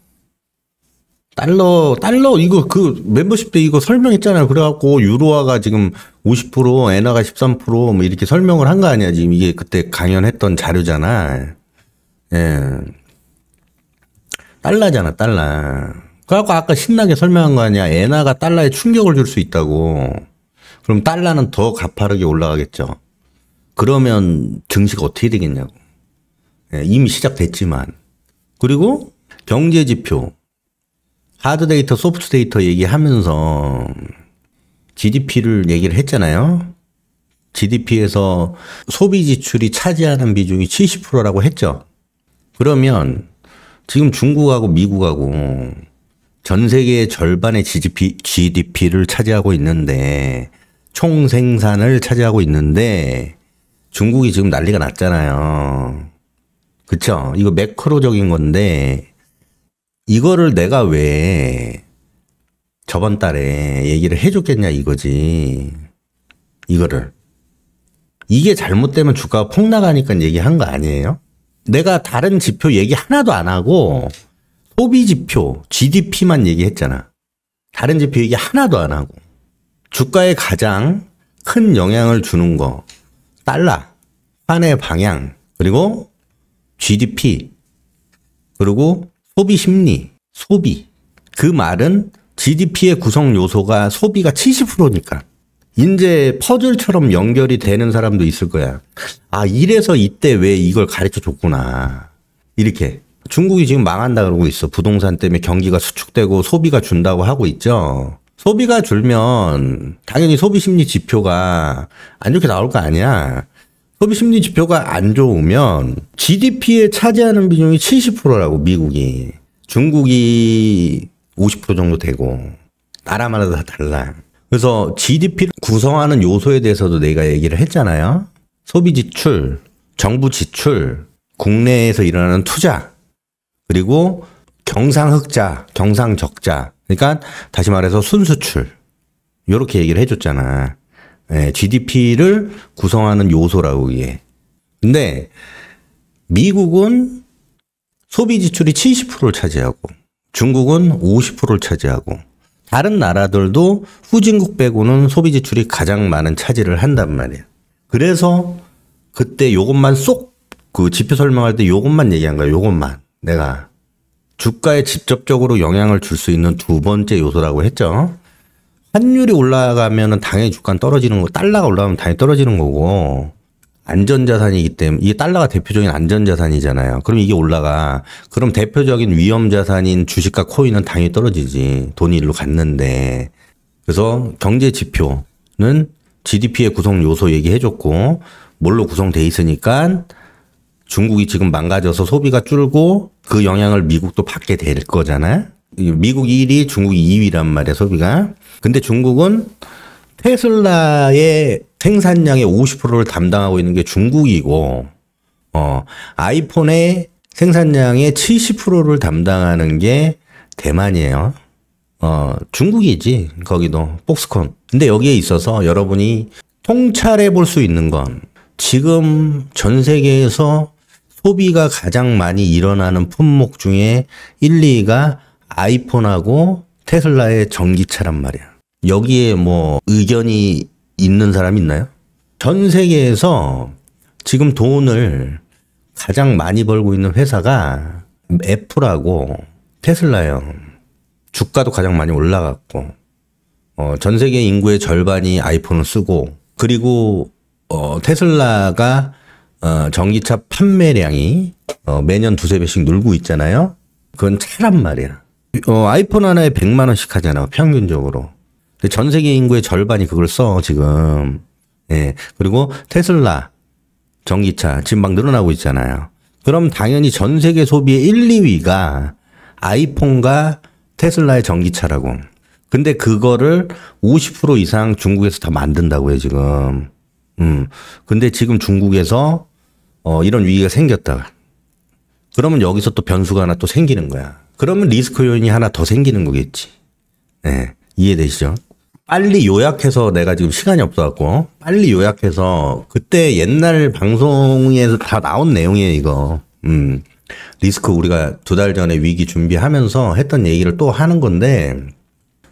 달러, 달러, 이거 그 멤버십 때 이거 설명했잖아요. 그래갖고 유로화가 지금 50%, 엔화가 13%뭐 이렇게 설명을 한 거 아니야. 지금 이게 그때 강연했던 자료잖아. 예. 달러잖아, 달러. 그래갖고 아까 신나게 설명한 거 아니야. 엔화가 달러에 충격을 줄 수 있다고. 그럼 달러는 더 가파르게 올라가겠죠. 그러면 증시가 어떻게 되겠냐고. 예, 이미 시작됐지만. 그리고 경제 지표. 하드 데이터, 소프트 데이터 얘기하면서 GDP를 얘기를 했잖아요. GDP에서 소비 지출이 차지하는 비중이 70%라고 했죠. 그러면 지금 중국하고 미국하고 전 세계의 절반의 GDP, GDP를 차지하고 있는데 총 생산을 차지하고 있는데 중국이 지금 난리가 났잖아요. 그쵸? 이거 매크로적인 건데 이거를 내가 왜 저번 달에 얘기를 해줬겠냐 이거지. 이거를. 이게 잘못되면 주가가 폭락하니까 얘기한 거 아니에요? 내가 다른 지표 얘기 하나도 안 하고 소비 지표, GDP만 얘기했잖아. 다른 지표 얘기 하나도 안 하고. 주가에 가장 큰 영향을 주는 거. 달러, 환의 방향, 그리고 GDP, 그리고 소비 심리, 소비. 그 말은 GDP의 구성 요소가 소비가 70%니까. 이제 퍼즐처럼 연결이 되는 사람도 있을 거야. 아, 이래서 이때 왜 이걸 가르쳐 줬구나. 이렇게. 중국이 지금 망한다 그러고 있어. 부동산 때문에 경기가 수축되고 소비가 준다고 하고 있죠. 소비가 줄면 당연히 소비 심리 지표가 안 좋게 나올 거 아니야. 소비 심리 지표가 안 좋으면 GDP에 차지하는 비중이 70%라고 미국이 중국이 50% 정도 되고 나라마다 다 달라. 그래서 GDP를 구성하는 요소에 대해서도 내가 얘기를 했잖아요. 소비 지출, 정부 지출, 국내에서 일어나는 투자, 그리고 경상 흑자, 경상 적자. 그러니까 다시 말해서 순수출. 요렇게 얘기를 해줬잖아. 네, 예, GDP를 구성하는 요소라고 이해 근데 미국은 소비 지출이 70%를 차지하고 중국은 50%를 차지하고 다른 나라들도 후진국 빼고는 소비 지출이 가장 많은 차지를 한단 말이에요. 그래서 그때 요것만 쏙 그 지표 설명할 때 요것만 얘기한 거예요. 요것만 내가 주가에 직접적으로 영향을 줄 수 있는 두 번째 요소라고 했죠. 환율이 올라가면은 당연히 주가는 떨어지는 거, 달러가 올라가면 당연히 떨어지는 거고 안전자산이기 때문에 이게 달러가 대표적인 안전자산이잖아요. 그럼 이게 올라가. 그럼 대표적인 위험자산인 주식과 코인은 당연히 떨어지지. 돈이 일로 갔는데. 그래서 경제 지표는 GDP의 구성 요소 얘기해줬고 뭘로 구성돼 있으니까 중국이 지금 망가져서 소비가 줄고 그 영향을 미국도 받게 될 거잖아. 미국 1위, 중국 2위란 말이야, 소비가. 근데 중국은 테슬라의 생산량의 50%를 담당하고 있는 게 중국이고, 어, 아이폰의 생산량의 70%를 담당하는 게 대만이에요. 어, 중국이지, 거기도. 폭스콘. 근데 여기에 있어서 여러분이 통찰해 볼 수 있는 건 지금 전 세계에서 소비가 가장 많이 일어나는 품목 중에 1, 2가 아이폰하고 테슬라의 전기차란 말이야. 여기에 뭐 의견이 있는 사람 있나요? 전 세계에서 지금 돈을 가장 많이 벌고 있는 회사가 애플하고 테슬라예요. 주가도 가장 많이 올라갔고 어, 전 세계 인구의 절반이 아이폰을 쓰고 그리고 어, 테슬라가 어, 전기차 판매량이 어, 매년 두세 배씩 늘고 있잖아요. 그건 차란 말이야. 어, 아이폰 하나에 100만 원씩 하잖아 요 평균적으로. 근데 전 세계 인구의 절반이 그걸 써 지금. 예. 그리고 테슬라 전기차 지금 막 늘어나고 있잖아요. 그럼 당연히 전 세계 소비의 1, 2위가 아이폰과 테슬라의 전기차라고. 근데 그거를 50% 이상 중국에서 다 만든다고 해 지금. 음. 근데 지금 중국에서 어, 이런 위기가 생겼다. 그러면 여기서 또 변수가 하나 또 생기는 거야. 그러면 리스크 요인이 하나 더 생기는 거겠지. 네, 이해되시죠? 빨리 요약해서 내가 지금 시간이 없어갖고 빨리 요약해서 그때 옛날 방송에서 다 나온 내용이에요 이거. 음. 리스크 우리가 두 달 전에 위기 준비하면서 했던 얘기를 또 하는 건데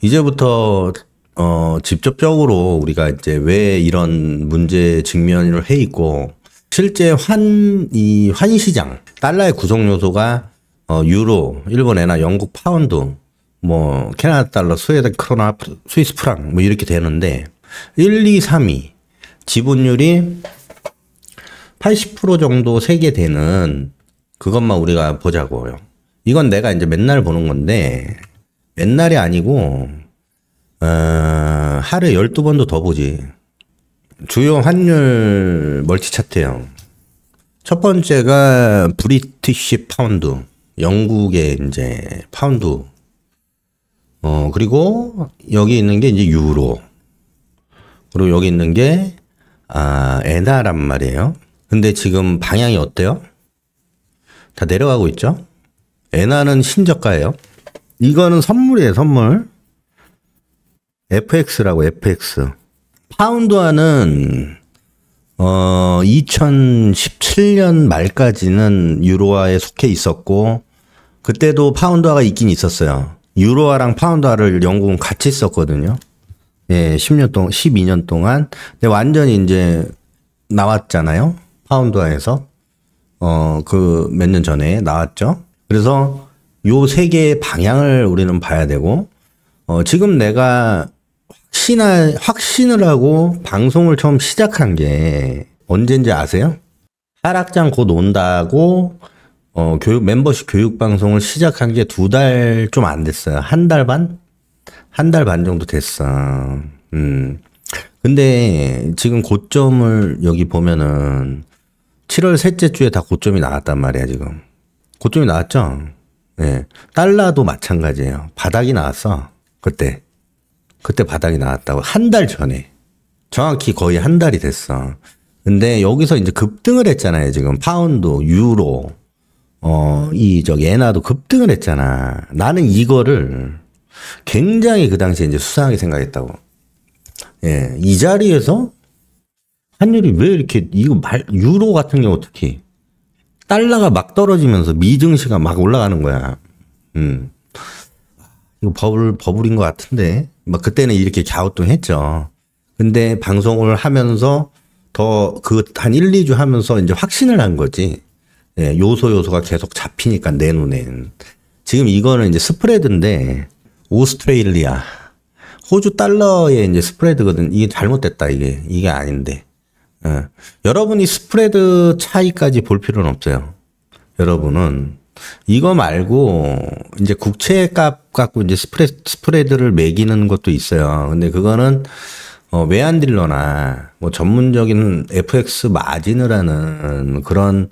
이제부터 어 직접적으로 우리가 이제 왜 이런 문제 직면을 해 있고 실제 환 이 환시장 달러의 구성 요소가 어, 유로, 일본 엔나 영국 파운드, 뭐 캐나다 달러, 스웨덴 크로나, 스위스 프랑 뭐 이렇게 되는데 1, 2, 3, 2 지분율이 80% 정도 세게 되는 그것만 우리가 보자고요. 이건 내가 이제 맨날 보는 건데 맨날이 아니고 어, 하루에 12번도 더 보지. 주요 환율 멀티 차트예요. 첫 번째가 브리티시 파운드. 영국의 이제 파운드, 어, 그리고 여기 있는 게 이제 유로, 그리고 여기 있는 게, 아, 에나란 말이에요. 근데 지금 방향이 어때요? 다 내려가고 있죠? 에나는 신저가예요. 이거는 선물이에요, 선물. FX라고, FX. 파운드화는 어 2017년 말까지는 유로화에 속해 있었고 그때도 파운드화가 있긴 있었어요. 유로화랑 파운드화를 영국은 같이 썼거든요. 예, 10년 동안, 12년 동안. 근데 완전히 이제 나왔잖아요. 파운드화에서. 어, 그 몇 년 전에 나왔죠. 그래서 요 세 개의 방향을 우리는 봐야 되고, 어, 지금 내가 확신하, 확신을 하고 방송을 처음 시작한 게 언젠지 아세요? 하락장 곧 온다고 어, 교육, 멤버십 교육 방송을 시작한 게 두 달 좀 안 됐어요. 한 달 반? 한 달 반 정도 됐어. 음. 근데 지금 고점을 여기 보면은 7월 셋째 주에 다 고점이 나왔단 말이야, 지금. 고점이 나왔죠? 예. 네. 달러도 마찬가지예요. 바닥이 나왔어. 그때. 그때 바닥이 나왔다고. 한 달 전에. 정확히 거의 한 달이 됐어. 근데 여기서 이제 급등을 했잖아요, 지금. 파운드, 유로, 어, 이, 저예나도 급등을 했잖아. 나는 이거를 굉장히 그 당시에 이제 수상하게 생각했다고. 예, 이 자리에서 환율이 왜 이렇게, 이거 말, 유로 같은 경우 특히, 달러가 막 떨어지면서 미증시가 막 올라가는 거야. 음. 이거 버블, 버블인 것 같은데. 막 그때는 이렇게 갸우뚱했죠. 근데 방송을 하면서 더 그 한 1, 2주 하면서 이제 확신을 한 거지. 예, 요소 요소가 계속 잡히니까 내 눈엔 지금 이거는 이제 스프레드인데 오스트레일리아 호주 달러의 이제 스프레드거든. 이게 잘못됐다 이게 이게 아닌데 예. 여러분이 스프레드 차이까지 볼 필요는 없어요. 여러분은 이거 말고 이제 국채 값 갖고 이제 스프레, 스프레드를 매기는 것도 있어요. 근데 그거는 어, 외환 딜러나 뭐 전문적인 FX 마진을 하는 그런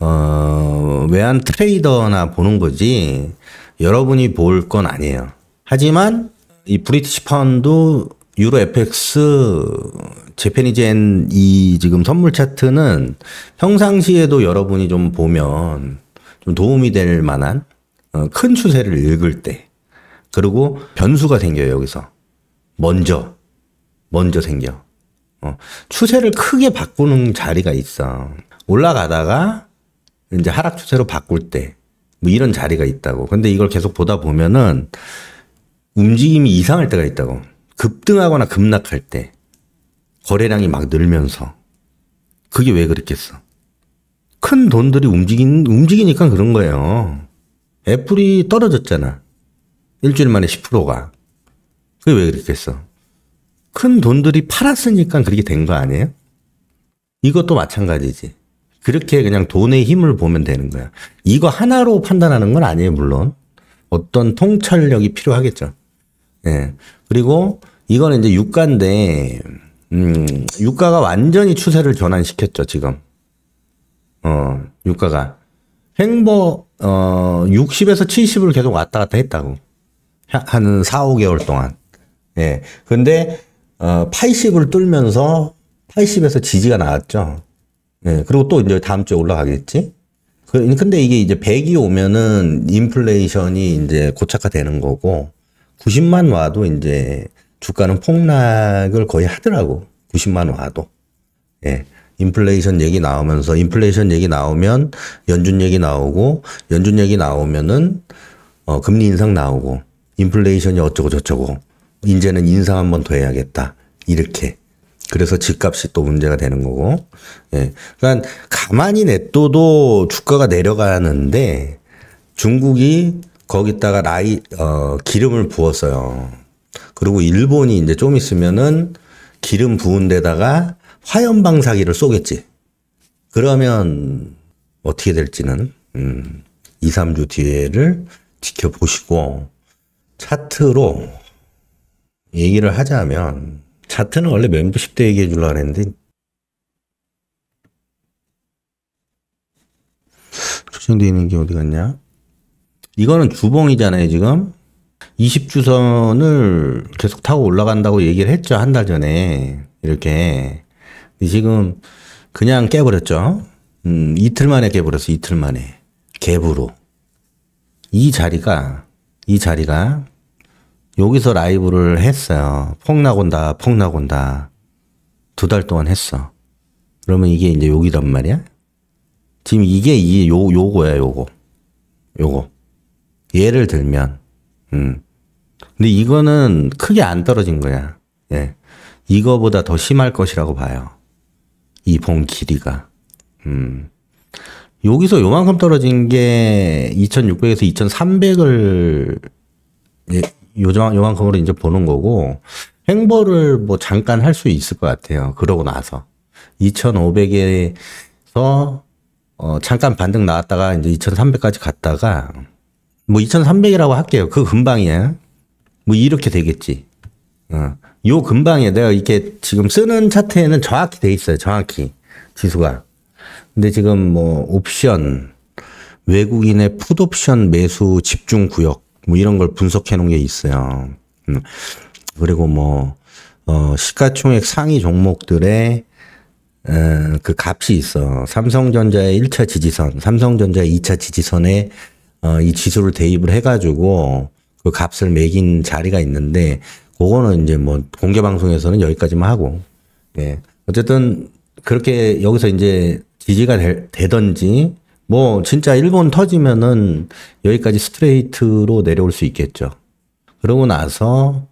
어, 외환 트레이더나 보는 거지 여러분이 볼 건 아니에요. 하지만 이 브리티시 펀드 유로 FX 제페니젠이 지금 선물 차트는 평상시에도 여러분이 좀 보면 좀 도움이 될 만한 어, 큰 추세를 읽을 때 그리고 변수가 생겨요 여기서 먼저 먼저 생겨 어, 추세를 크게 바꾸는 자리가 있어 올라가다가 이제 하락 추세로 바꿀 때뭐 이런 자리가 있다고. 근데 이걸 계속 보다 보면은 움직임이 이상할 때가 있다고. 급등하거나 급락할 때 거래량이 막 늘면서 그게 왜 그랬겠어? 큰 돈들이 움직인, 움직이니까 그런 거예요. 애플이 떨어졌잖아. 일주일 만에 10%가. 그게 왜 그랬겠어? 큰 돈들이 팔았으니까 그렇게 된 거 아니에요? 이것도 마찬가지지. 그렇게 그냥 돈의 힘을 보면 되는 거야. 이거 하나로 판단하는 건 아니에요, 물론. 어떤 통찰력이 필요하겠죠. 예. 그리고 이거는 이제 유가인데, 음, 유가가 완전히 추세를 전환시켰죠, 지금. 어, 유가가. 행보, 어, 60에서 70을 계속 왔다 갔다 했다고. 한 4, 5개월 동안. 예. 근데, 어, 80을 뚫면서 80에서 지지가 나왔죠. 예, 그리고 또 이제 다음 주에 올라가겠지. 그, 근데 이게 이제 100이 오면은 인플레이션이 이제 고착화되는 거고 90만 와도 이제 주가는 폭락을 거의 하더라고. 90만 와도. 예. 인플레이션 얘기 나오면서 인플레이션 얘기 나오면 연준 얘기 나오고 연준 얘기 나오면은 어 금리 인상 나오고 인플레이션이 어쩌고 저쩌고 이제는 인상 한 번 더 해야겠다. 이렇게 그래서 집값이 또 문제가 되는 거고. 예. 그러니까 가만히 냅둬도 주가가 내려가는데 중국이 거기다가 라이 어 기름을 부었어요. 그리고 일본이 이제 좀 있으면은 기름 부은 데다가 화염 방사기를 쏘겠지. 그러면 어떻게 될지는 음 2, 3주 뒤에를 지켜보시고 차트로 얘기를 하자면 차트는 원래 멤버십 때 얘기해 주려고 했는데 추천되어 있는 게 어디 갔냐? 이거는 주봉이잖아요, 지금. 20주선을 계속 타고 올라간다고 얘기를 했죠, 한 달 전에. 이렇게. 지금 그냥 깨버렸죠. 음, 이틀 만에 깨버렸어, 이틀 만에. 갭으로. 이 자리가, 이 자리가 여기서 라이브를 했어요. 폭나곤다, 폭나곤다. 두 달 동안 했어. 그러면 이게 이제 여기란 말이야? 지금 이게 이 요, 요거야, 요거. 요거. 예를 들면, 음. 근데 이거는 크게 안 떨어진 거야. 예. 이거보다 더 심할 것이라고 봐요. 이 봉 길이가. 음. 여기서 요만큼 떨어진 게 2600에서 2300을 예, 요만 요만큼으로 이제 보는 거고 행보를 뭐 잠깐 할 수 있을 것 같아요. 그러고 나서 2,500에서 어 잠깐 반등 나왔다가 이제 2,300까지 갔다가 뭐 2,300이라고 할게요. 그금방이에요뭐 이렇게 되겠지. 어. 요금방에 내가 이렇게 지금 쓰는 차트에는 정확히 돼 있어요. 정확히 지수가. 근데 지금 뭐 옵션 외국인의 풋옵션 매수 집중 구역 뭐 이런 걸 분석해 놓은 게 있어요. 음. 그리고 뭐, 어, 시가총액 상위 종목들의 음, 그 값이 있어. 삼성전자의 1차 지지선, 삼성전자의 2차 지지선에 어, 이 지수를 대입을 해가지고 그 값을 매긴 자리가 있는데, 그거는 이제 뭐 공개 방송에서는 여기까지만 하고, 예. 어쨌든 그렇게 여기서 이제 지지가 되, 되든지 뭐 진짜 일본 터지면은 여기까지 스트레이트로 내려올 수 있겠죠. 그러고 나서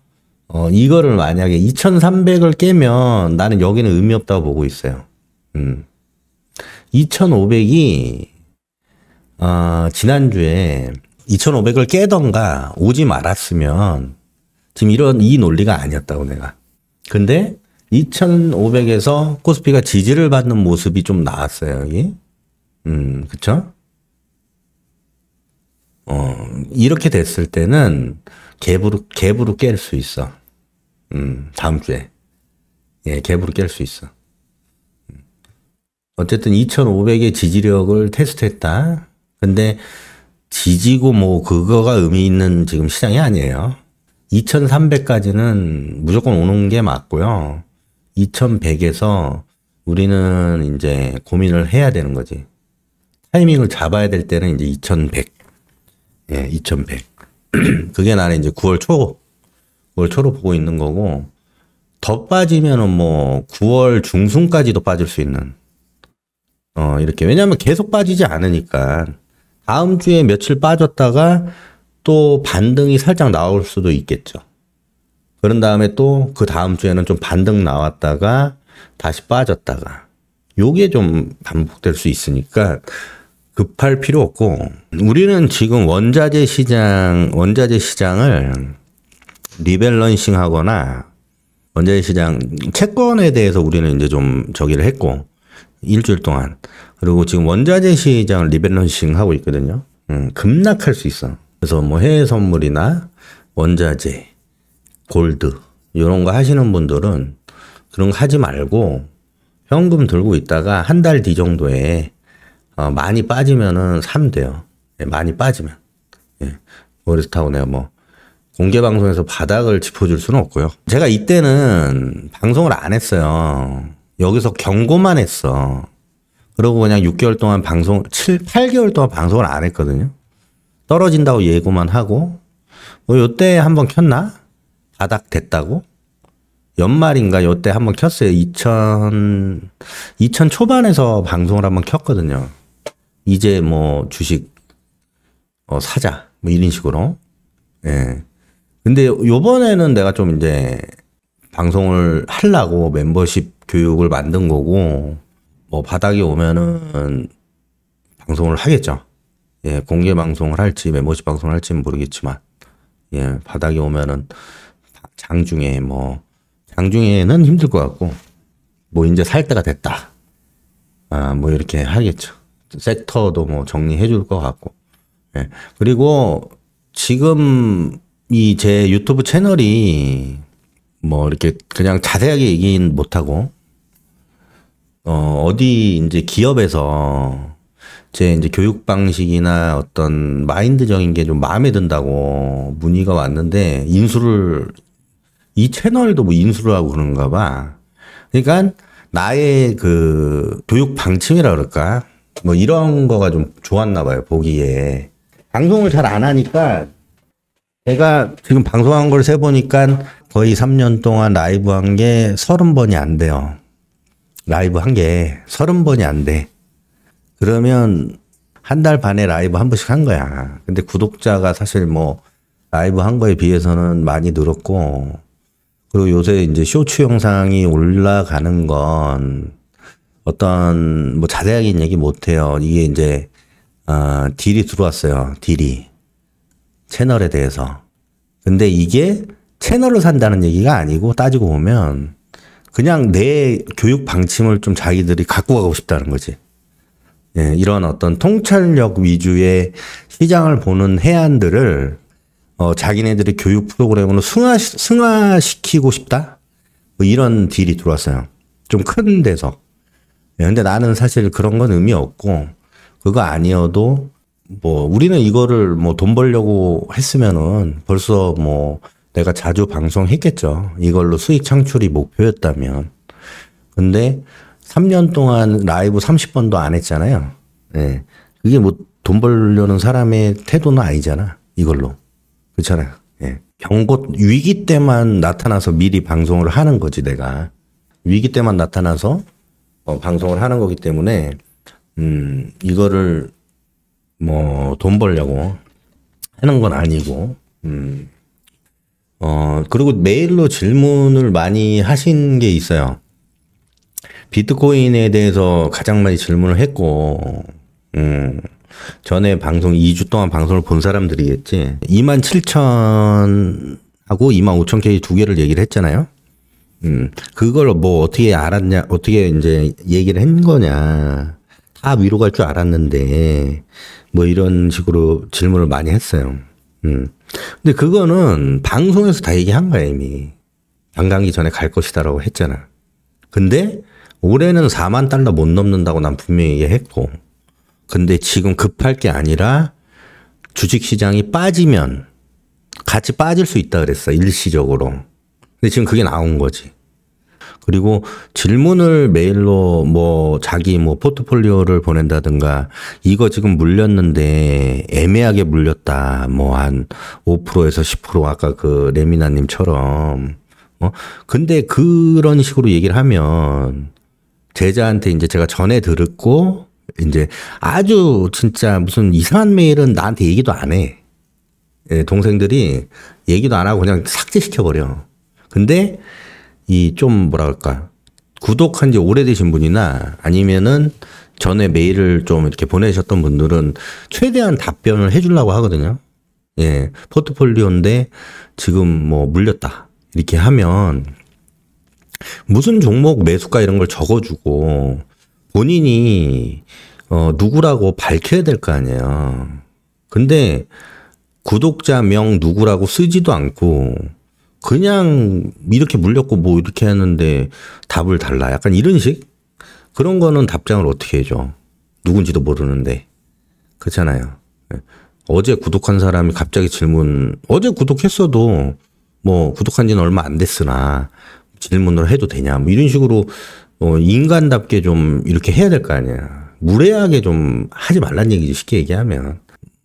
어 이거를 만약에 2,300을 깨면 나는 여기는 의미 없다고 보고 있어요. 음. 2,500이 어 아, 지난주에 2,500을 깨던가 오지 말았으면 지금 이런 이 논리가 아니었다고 내가. 근데 2,500에서 코스피가 지지를 받는 모습이 좀 나왔어요, 여기. 음, 그쵸? 어, 이렇게 됐을 때는 갭으로, 갭으로 깰 수 있어. 음, 다음 주에. 예, 갭으로 깰 수 있어. 음. 어쨌든 2500의 지지력을 테스트했다. 근데 지지고 뭐 그거가 의미 있는 지금 시장이 아니에요. 2300까지는 무조건 오는 게 맞고요. 2100에서 우리는 이제 고민을 해야 되는 거지. 타이밍을 잡아야 될 때는 이제 2100. 예, 2100. 그게 나는 이제 9월 초, 9월 초로 보고 있는 거고, 더 빠지면은 뭐 9월 중순까지도 빠질 수 있는, 어, 이렇게. 왜냐면 하 계속 빠지지 않으니까, 다음 주에 며칠 빠졌다가 또 반등이 살짝 나올 수도 있겠죠. 그런 다음에 또 그 다음 주에는 좀 반등 나왔다가 다시 빠졌다가 요게 좀 반복될 수 있으니까 급할 필요 없고 우리는 지금 원자재 시장 원자재 시장을 리밸런싱 하거나 원자재 시장 채권에 대해서 우리는 이제 좀 저기를 했고 일주일 동안 그리고 지금 원자재 시장을 리밸런싱 하고 있거든요. 음, 급락할 수 있어. 그래서 뭐 해외 선물이나 원자재, 골드 이런 거 하시는 분들은 그런 거 하지 말고 현금 들고 있다가 한 달 뒤 정도에 어, 많이 빠지면은 사면 돼요. 예, 많이 빠지면. 예. 그렇다고 내가 뭐 공개 방송에서 바닥을 짚어줄 수는 없고요. 제가 이때는 방송을 안 했어요. 여기서 경고만 했어. 그러고 그냥 6개월 동안 방송, 7, 8개월 동안 방송을 안 했거든요. 떨어진다고 예고만 하고, 뭐, 요때 한번 켰나? 바닥 됐다고? 연말인가 요때 한번 켰어요. 2000, 2000 초반에서 방송을 한번 켰거든요. 이제 뭐 주식 어, 사자 뭐 이런 식으로 예. 근데 요번에는 내가 좀 이제 방송을 하려고 멤버십 교육을 만든 거고 뭐 바닥이 오면은 방송을 하겠죠. 예, 공개 방송을 할지 멤버십 방송을 할지는 모르겠지만 예, 바닥이 오면은 장중에 뭐 장중에는 힘들 것 같고 뭐 이제 살 때가 됐다. 아, 뭐 이렇게 하겠죠. 섹터도 뭐 정리해 줄 것 같고. 예. 그리고 지금 이 제 유튜브 채널이 뭐 이렇게 그냥 자세하게 얘기는 못하고 어, 어디 이제 기업에서 제 이제 교육 방식이나 어떤 마인드적인 게 좀 마음에 든다고 문의가 왔는데 인수를 이 채널도 뭐 인수를 하고 그런가 봐. 그러니까 나의 그 교육 방침이라 그럴까? 뭐 이런 거가 좀 좋았나 봐요, 보기에. 방송을 잘 안 하니까 제가 지금 방송한 걸 세보니까 거의 3년 동안 라이브 한 게 30번이 안 돼요. 라이브 한 게 30번이 안 돼. 그러면 한 달 반에 라이브 한 번씩 한 거야. 근데 구독자가 사실 뭐 라이브 한 거에 비해서는 많이 늘었고 그리고 요새 이제 쇼츠 영상이 올라가는 건 어떤 뭐 자세하게는 얘기 못해요. 이게 이제 어, 딜이 들어왔어요. 딜이 채널에 대해서. 근데 이게 채널을 산다는 얘기가 아니고 따지고 보면 그냥 내 교육 방침을 좀 자기들이 갖고 가고 싶다는 거지. 예, 이런 어떤 통찰력 위주의 시장을 보는 해안들을 어, 자기네들이 교육 프로그램으로 승화, 승화시키고 싶다? 뭐 이런 딜이 들어왔어요. 좀 큰 데서. 예, 근데 나는 사실 그런 건 의미 없고 그거 아니어도 뭐 우리는 이거를 뭐 돈 벌려고 했으면은 벌써 뭐 내가 자주 방송했겠죠. 이걸로 수익 창출이 목표였다면. 근데 3년 동안 라이브 30번도 안 했잖아요. 예. 네. 그게 뭐 돈 벌려는 사람의 태도는 아니잖아. 이걸로. 그렇잖아요. 예. 네. 경고 위기 때만 나타나서 미리 방송을 하는 거지 내가. 위기 때만 나타나서 어, 방송을 하는 거기 때문에 음, 이거를 뭐 돈 벌려고 하는 건 아니고 음, 어, 그리고 메일로 질문을 많이 하신 게 있어요. 비트코인에 대해서 가장 많이 질문을 했고, 음, 전에 방송 2주 동안 방송을 본 사람들이겠지. 2만 7천 하고 2만 5천 K 두 개를 얘기를 했잖아요. 음. 그걸 뭐 어떻게 알았냐, 어떻게 이제 얘기를 한 거냐. 다 위로 갈 줄 알았는데, 뭐 이런 식으로 질문을 많이 했어요. 음. 근데 그거는 방송에서 다 얘기한 거야, 이미. 방강기 전에 갈 것이다라고 했잖아. 근데 올해는 4만 달러 못 넘는다고 난 분명히 얘기했고. 근데 지금 급할 게 아니라 주식 시장이 빠지면 같이 빠질 수 있다 그랬어, 일시적으로. 근데 지금 그게 나온 거지. 그리고 질문을 메일로 뭐 자기 뭐 포트폴리오를 보낸다든가 이거 지금 물렸는데 애매하게 물렸다. 뭐 한 5%에서 10% 아까 그 레미나 님처럼 어 근데 그런 식으로 얘기를 하면 제자한테 이제 제가 전에 들었고 이제 아주 진짜 무슨 이상한 메일은 나한테 얘기도 안 해. 예, 동생들이 얘기도 안 하고 그냥 삭제시켜 버려. 근데 이좀 뭐랄까 구독한 지 오래되신 분이나 아니면은 전에 메일을 좀 이렇게 보내셨던 분들은 최대한 답변을 해주려고 하거든요. 예, 포트폴리오인데 지금 뭐 물렸다 이렇게 하면 무슨 종목 매수가 이런 걸 적어주고 본인이 어 누구라고 밝혀야 될 거 아니에요. 근데 구독자명 누구라고 쓰지도 않고 그냥 이렇게 물렸고 뭐 이렇게 했는데 답을 달라. 약간 이런 식? 그런 거는 답장을 어떻게 해줘? 누군지도 모르는데. 그렇잖아요. 예. 어제 구독한 사람이 갑자기 질문, 어제 구독했어도 뭐 구독한 지는 얼마 안 됐으나 질문을 해도 되냐. 뭐 이런 식으로 어, 인간답게 좀 이렇게 해야 될 거 아니야. 무례하게 좀 하지 말란 얘기지, 쉽게 얘기하면.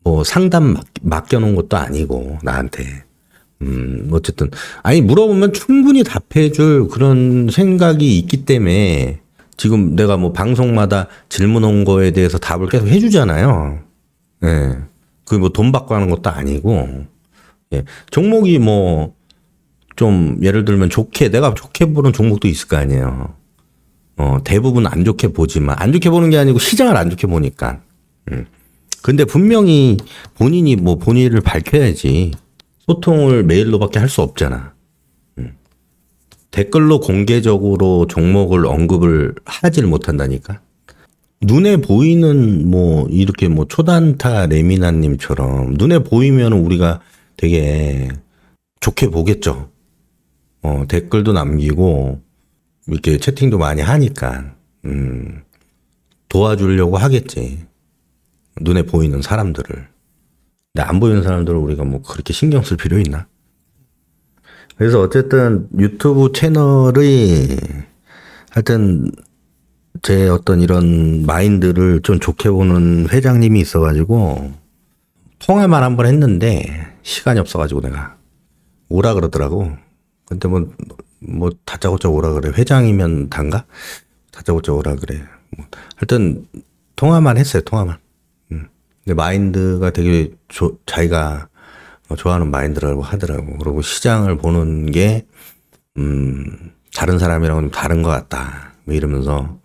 뭐 상담 맡겨놓은 것도 아니고, 나한테. 음, 어쨌든. 아니, 물어보면 충분히 답해줄 그런 생각이 있기 때문에 지금 내가 뭐 방송마다 질문 온 거에 대해서 답을 계속 해주잖아요. 예. 그 뭐 돈 받고 하는 것도 아니고. 예. 종목이 뭐 좀 예를 들면 좋게, 내가 좋게 보는 종목도 있을 거 아니에요. 어, 대부분 안 좋게 보지만, 안 좋게 보는 게 아니고 시장을 안 좋게 보니까. 음. 근데 분명히 본인이 뭐 본의를 밝혀야지. 소통을 메일로밖에 할 수 없잖아. 음. 댓글로 공개적으로 종목을 언급을 하질 못한다니까. 눈에 보이는 뭐 이렇게 뭐 초단타 레미나님처럼 눈에 보이면 우리가 되게 좋게 보겠죠. 어, 댓글도 남기고 이렇게 채팅도 많이 하니까 음, 도와주려고 하겠지. 눈에 보이는 사람들을. 근데 안 보이는 사람들은 우리가 뭐 그렇게 신경 쓸 필요 있나? 그래서 어쨌든 유튜브 채널의 하여튼 제 어떤 이런 마인드를 좀 좋게 보는 회장님이 있어가지고 통화만 한 번 했는데 시간이 없어가지고 내가 오라 그러더라고. 근데 뭐, 뭐 다짜고짜 오라 그래. 회장이면 단가? 다짜고짜 오라 그래. 뭐 하여튼 통화만 했어요. 통화만. 마인드가 되게 조, 자기가 좋아하는 마인드라고 하더라고. 그리고 시장을 보는 게, 음, 다른 사람이랑은 다른 것 같다. 뭐 이러면서,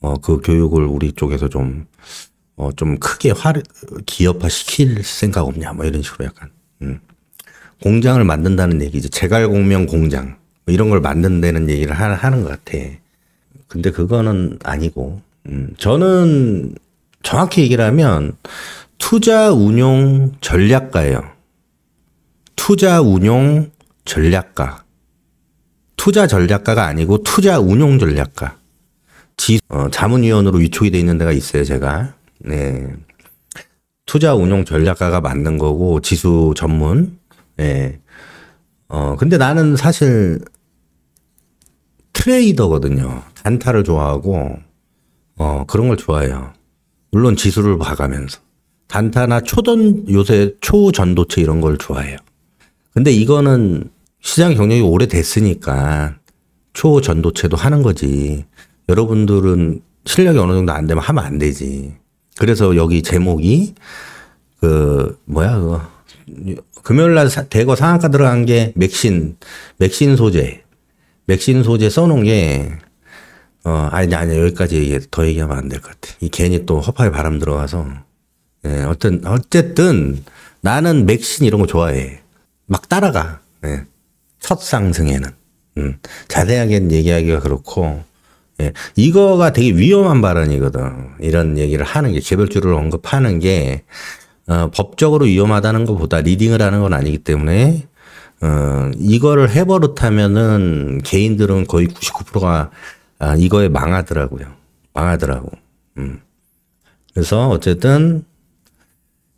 어, 그 교육을 우리 쪽에서 좀, 어, 좀 크게 화, 기업화 시킬 생각 없냐. 뭐 이런 식으로 약간, 음. 공장을 만든다는 얘기지. 제갈공명 공장. 뭐 이런 걸 만든다는 얘기를 하, 는것 같아. 근데 그거는 아니고, 음, 저는 정확히 얘기를 하면 투자 운용 전략가예요. 투자 운용 전략가. 투자 전략가가 아니고 투자 운용 전략가. 지, 어, 자문위원으로 위촉이 되어 있는 데가 있어요, 제가. 네. 투자 운용 전략가가 맞는 거고, 지수 전문. 네. 어, 근데 나는 사실 트레이더거든요. 단타를 좋아하고, 어, 그런 걸 좋아해요. 물론 지수를 봐가면서 단타나 초전 요새 초전도체 이런 걸 좋아해요. 근데 이거는 시장 경력이 오래됐으니까 초전도체도 하는 거지. 여러분들은 실력이 어느 정도 안 되면 하면 안 되지. 그래서 여기 제목이 그 뭐야 그거 금요일 날 대거 상한가 들어간 게 맥신 맥신 소재 맥신 소재 써놓은 게 어, 아니, 아니, 여기까지 얘기, 더 얘기하면 안 될 것 같아. 이 괜히 또 허파에 바람 들어가서. 예, 어쨌든, 어쨌든, 나는 맥신 이런 거 좋아해. 막 따라가. 예. 첫 상승에는. 음, 자세하게 얘기하기가 그렇고, 예. 이거가 되게 위험한 발언이거든. 이런 얘기를 하는 게, 개별주를 언급하는 게, 어, 법적으로 위험하다는 것보다 리딩을 하는 건 아니기 때문에, 어, 이거를 해버릇하면은 개인들은 거의 99%가 아, 이거에 망하더라고요. 망하더라고. 음. 그래서 어쨌든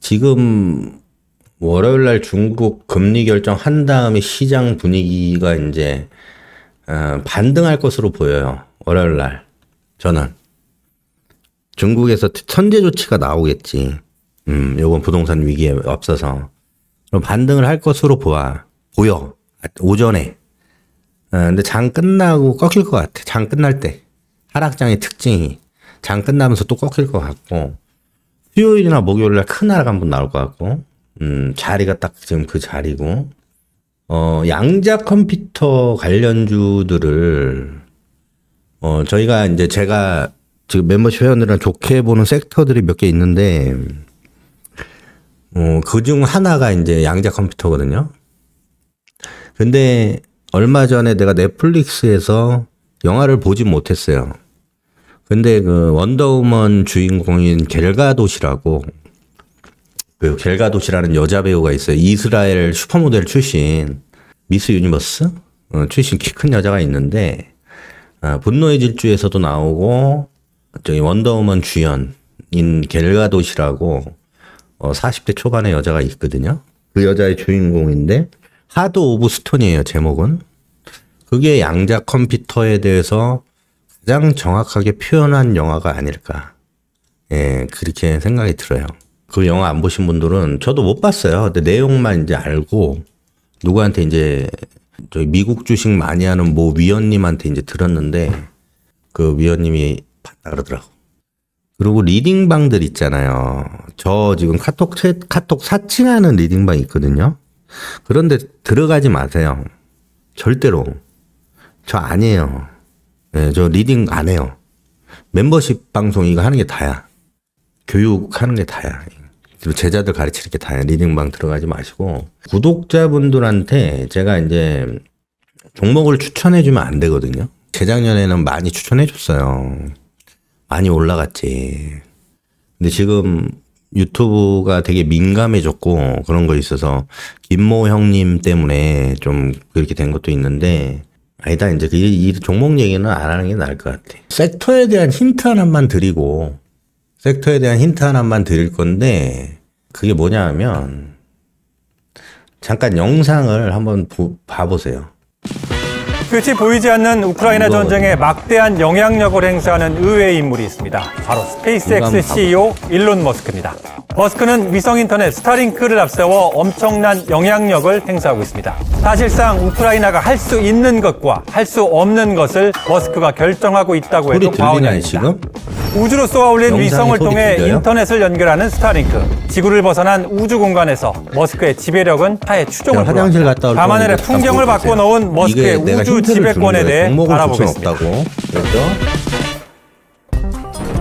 지금 월요일 날 중국 금리 결정한 다음에 시장 분위기가 이제 어, 반등할 것으로 보여요. 월요일 날 저는 중국에서 천재 조치가 나오겠지. 음, 요번 부동산 위기에 앞서서 그럼 반등을 할 것으로 보아 보여 오전에 어, 근데 장 끝나고 꺾일 것 같아. 장 끝날 때. 하락장의 특징이. 장 끝나면서 또 꺾일 것 같고, 수요일이나 목요일날 큰 하락 한번 나올 것 같고, 음, 자리가 딱 지금 그 자리고, 어, 양자 컴퓨터 관련주들을, 어, 저희가 이제 제가 지금 멤버십 회원들이랑 좋게 보는 섹터들이 몇 개 있는데, 어, 그중 하나가 이제 양자 컴퓨터거든요. 근데 얼마 전에 내가 넷플릭스에서 영화를 보지 못했어요. 근데 그 원더우먼 주인공인 겔가도시라고 그 겔가도시라는 여자 배우가 있어요. 이스라엘 슈퍼모델 출신 미스 유니버스 어, 출신 키 큰 여자가 있는데 아, 분노의 질주에서도 나오고 저기 원더우먼 주연인 겔가도시라고 어, 40대 초반의 여자가 있거든요. 그 여자의 주인공인데 하드 오브 스톤이에요, 제목은. 그게 양자 컴퓨터에 대해서 가장 정확하게 표현한 영화가 아닐까. 예, 그렇게 생각이 들어요. 그 영화 안 보신 분들은 저도 못 봤어요. 근데 내용만 이제 알고 누구한테 이제 저희 미국 주식 많이 하는 뭐 위원님한테 이제 들었는데 그 위원님이 봤다 그러더라고. 그리고 리딩방들 있잖아요. 저 지금 카톡 카톡 사칭하는 리딩방 있거든요. 그런데 들어가지 마세요. 절대로. 저 아니에요. 네, 저 리딩 안 해요. 멤버십 방송 이거 하는 게 다야. 교육하는 게 다야. 그리고 제자들 가르치는 게 다야. 리딩방 들어가지 마시고. 구독자분들한테 제가 이제 종목을 추천해주면 안 되거든요. 재작년에는 많이 추천해줬어요. 많이 올라갔지. 근데 지금 유튜브가 되게 민감해졌고 그런 거 있어서 김모 형님 때문에 좀 그렇게 된 것도 있는데 아니다 이제 그, 이 종목 얘기는 안 하는 게 나을 것 같아. 섹터에 대한 힌트 하나만 드리고 섹터에 대한 힌트 하나만 드릴 건데 그게 뭐냐하면 잠깐 영상을 한번 보, 봐보세요. 끝이 보이지 않는 우크라이나 전쟁에 막대한 영향력을 행사하는 의외의 인물이 있습니다. 바로 스페이스X CEO 일론 머스크입니다. 머스크는 위성 인터넷 스타링크를 앞세워 엄청난 영향력을 행사하고 있습니다. 사실상 우크라이나가 할 수 있는 것과 할 수 없는 것을 머스크가 결정하고 있다고 해도 과언이 아닙니다. 지금? 우주로 쏘아 올린 위성을 통해 들려요? 인터넷을 연결하는 스타링크. 지구를 벗어난 우주 공간에서 머스크의 지배력은 타의 추종을 화장실 갔다 밤하늘의 풍경을 바꿔 놓은 머스크의 우주 지배권에 대해 알아보겠습니다.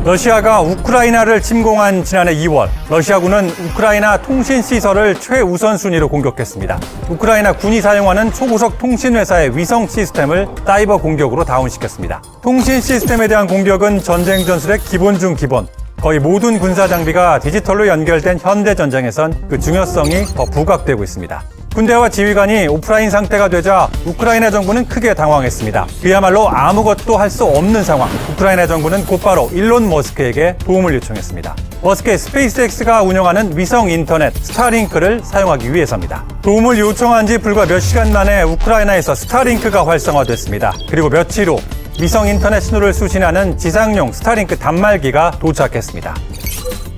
러시아가 우크라이나를 침공한 지난해 2월, 러시아군은 우크라이나 통신 시설을 최우선 순위로 공격했습니다. 우크라이나 군이 사용하는 초고속 통신회사의 위성 시스템을 사이버 공격으로 다운시켰습니다. 통신 시스템에 대한 공격은 전쟁 전술의 기본 중 기본, 거의 모든 군사 장비가 디지털로 연결된 현대 전쟁에선 그 중요성이 더 부각되고 있습니다. 군대와 지휘관이 오프라인 상태가 되자 우크라이나 정부는 크게 당황했습니다. 그야말로 아무것도 할 수 없는 상황. 우크라이나 정부는 곧바로 일론 머스크에게 도움을 요청했습니다. 머스크의 스페이스X가 운영하는 위성 인터넷 스타링크를 사용하기 위해서입니다. 도움을 요청한 지 불과 몇 시간 만에 우크라이나에서 스타링크가 활성화됐습니다. 그리고 며칠 후 위성 인터넷 신호를 수신하는 지상용 스타링크 단말기가 도착했습니다.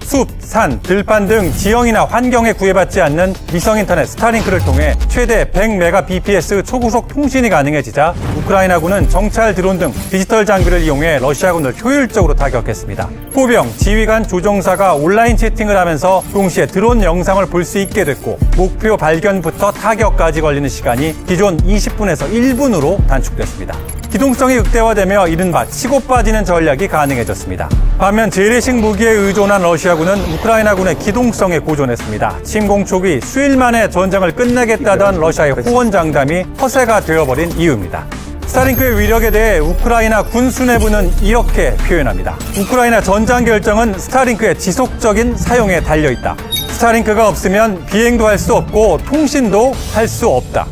숲, 산, 들판 등 지형이나 환경에 구애받지 않는 위성 인터넷 스타링크를 통해 최대 100mbps 초고속 통신이 가능해지자 우크라이나군은 정찰 드론 등 디지털 장비를 이용해 러시아군을 효율적으로 타격했습니다. 포병, 지휘관, 조종사가 온라인 채팅을 하면서 동시에 드론 영상을 볼 수 있게 됐고 목표 발견부터 타격까지 걸리는 시간이 기존 20분에서 1분으로 단축됐습니다. 기동성이 극대화되며 이른바 치고 빠지는 전략이 가능해졌습니다. 반면 재래식 무기에 의존한 러시아군은 우크라이나군의 기동성에 고전했습니다. 침공 초기 수일 만에 전쟁을 끝내겠다던 러시아의 호언장담이 허세가 되어버린 이유입니다. 스타링크의 위력에 대해 우크라이나 군수 내부는 이렇게 표현합니다. 우크라이나 전장 결정은 스타링크의 지속적인 사용에 달려있다. 스타링크가 없으면 비행도 할 수 없고 통신도 할 수 없다.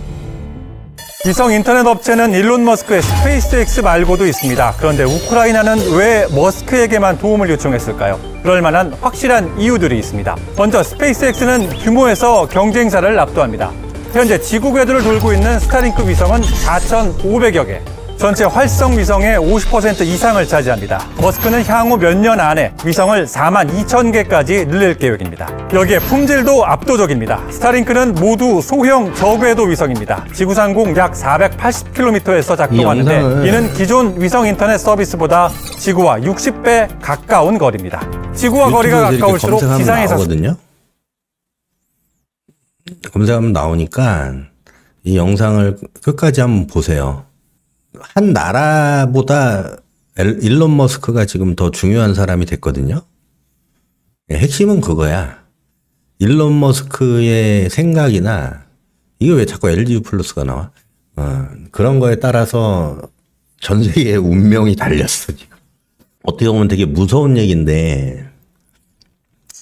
위성 인터넷 업체는 일론 머스크의 스페이스엑스 말고도 있습니다. 그런데 우크라이나는 왜 머스크에게만 도움을 요청했을까요? 그럴 만한 확실한 이유들이 있습니다. 먼저 스페이스엑스는 규모에서 경쟁사를 압도합니다. 현재 지구 궤도를 돌고 있는 스타링크 위성은 4,500여 개, 전체 활성 위성의 50% 이상을 차지합니다. 머스크는 향후 몇 년 안에 위성을 4만 2천 개까지 늘릴 계획입니다. 여기에 품질도 압도적입니다. 스타링크는 모두 소형 저궤도 위성입니다. 지구 상공 약 480km에서 작동하는데 이는 기존 위성 인터넷 서비스보다 지구와 60배 가까운 거리입니다. 지구와 거리가 가까울수록 지상에서 나오거든요. 검색하면 나오니까 이 영상을 끝까지 한번 보세요. 한 나라보다 일론 머스크가 지금 더 중요한 사람이 됐거든요. 예, 핵심은 그거야. 일론 머스크의 생각이나 이게 왜 자꾸 LG 플러스가 나와? 어, 그런 거에 따라서 전 세계의 운명이 달렸어 지금. 어떻게 보면 되게 무서운 얘기인데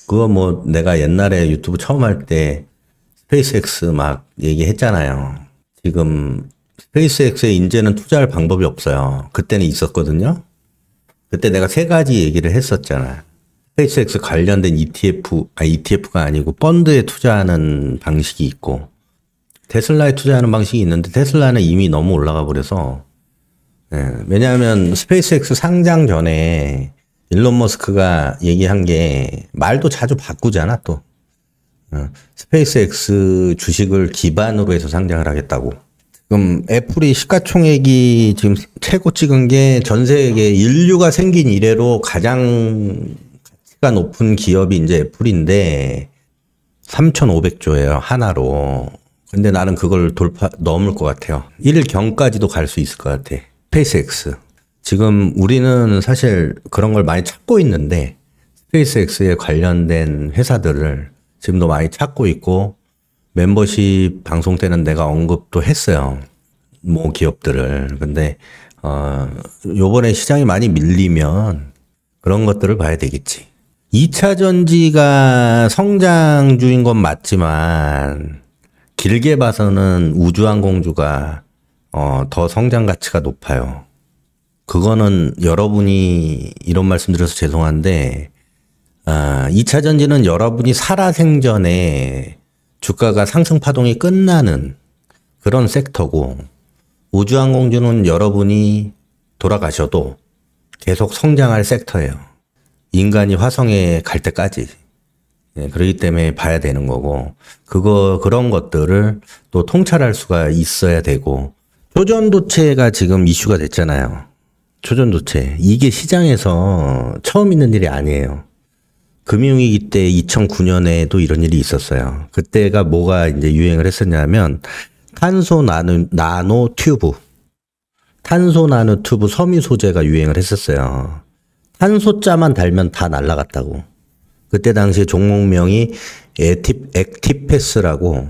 그거 뭐 내가 옛날에 유튜브 처음 할 때 스페이스X 막 얘기했잖아요. 지금 스페이스X에 인제는 투자할 방법이 없어요. 그때는 있었거든요. 그때 내가 세 가지 얘기를 했었잖아. 스페이스X 관련된 ETF, 아 ETF가 아니고 펀드에 투자하는 방식이 있고 테슬라에 투자하는 방식이 있는데 테슬라는 이미 너무 올라가 버려서 네, 왜냐하면 스페이스X 상장 전에 일론 머스크가 얘기한 게 말도 자주 바꾸잖아 또 어, 스페이스X 주식을 기반으로 해서 상장을 하겠다고 지금 애플이 시가총액이 지금 최고 찍은 게 전 세계 인류가 생긴 이래로 가장 가치가 높은 기업이 이제 애플인데 3,500조예요 하나로. 근데 나는 그걸 돌파 넘을 것 같아요. 1경까지도 갈 수 있을 것 같아. 스페이스X. 지금 우리는 사실 그런 걸 많이 찾고 있는데 스페이스X에 관련된 회사들을 지금도 많이 찾고 있고 멤버십 방송 때는 내가 언급도 했어요. 뭐 기업들을. 근데 어 요번에 시장이 많이 밀리면 그런 것들을 봐야 되겠지. 2차 전지가 성장 중인 건 맞지만 길게 봐서는 우주항공주가 어 더 성장 가치가 높아요. 그거는 여러분이 이런 말씀드려서 죄송한데 아, 2차 전지는 여러분이 살아생전에 주가가 상승 파동이 끝나는 그런 섹터고 우주항공주는 여러분이 돌아가셔도 계속 성장할 섹터예요. 인간이 화성에 갈 때까지. 예, 그러기 때문에 봐야 되는 거고 그거 그런 것들을 또 통찰할 수가 있어야 되고 초전도체가 지금 이슈가 됐잖아요. 초전도체 이게 시장에서 처음 있는 일이 아니에요. 금융위기 때 2009년에도 이런 일이 있었어요. 그때가 뭐가 이제 유행을 했었냐면 탄소 나노, 나노 튜브, 탄소 나노 튜브 섬유 소재가 유행을 했었어요. 탄소자만 달면 다 날라갔다고. 그때 당시 에 종목명이 에티 액티패스라고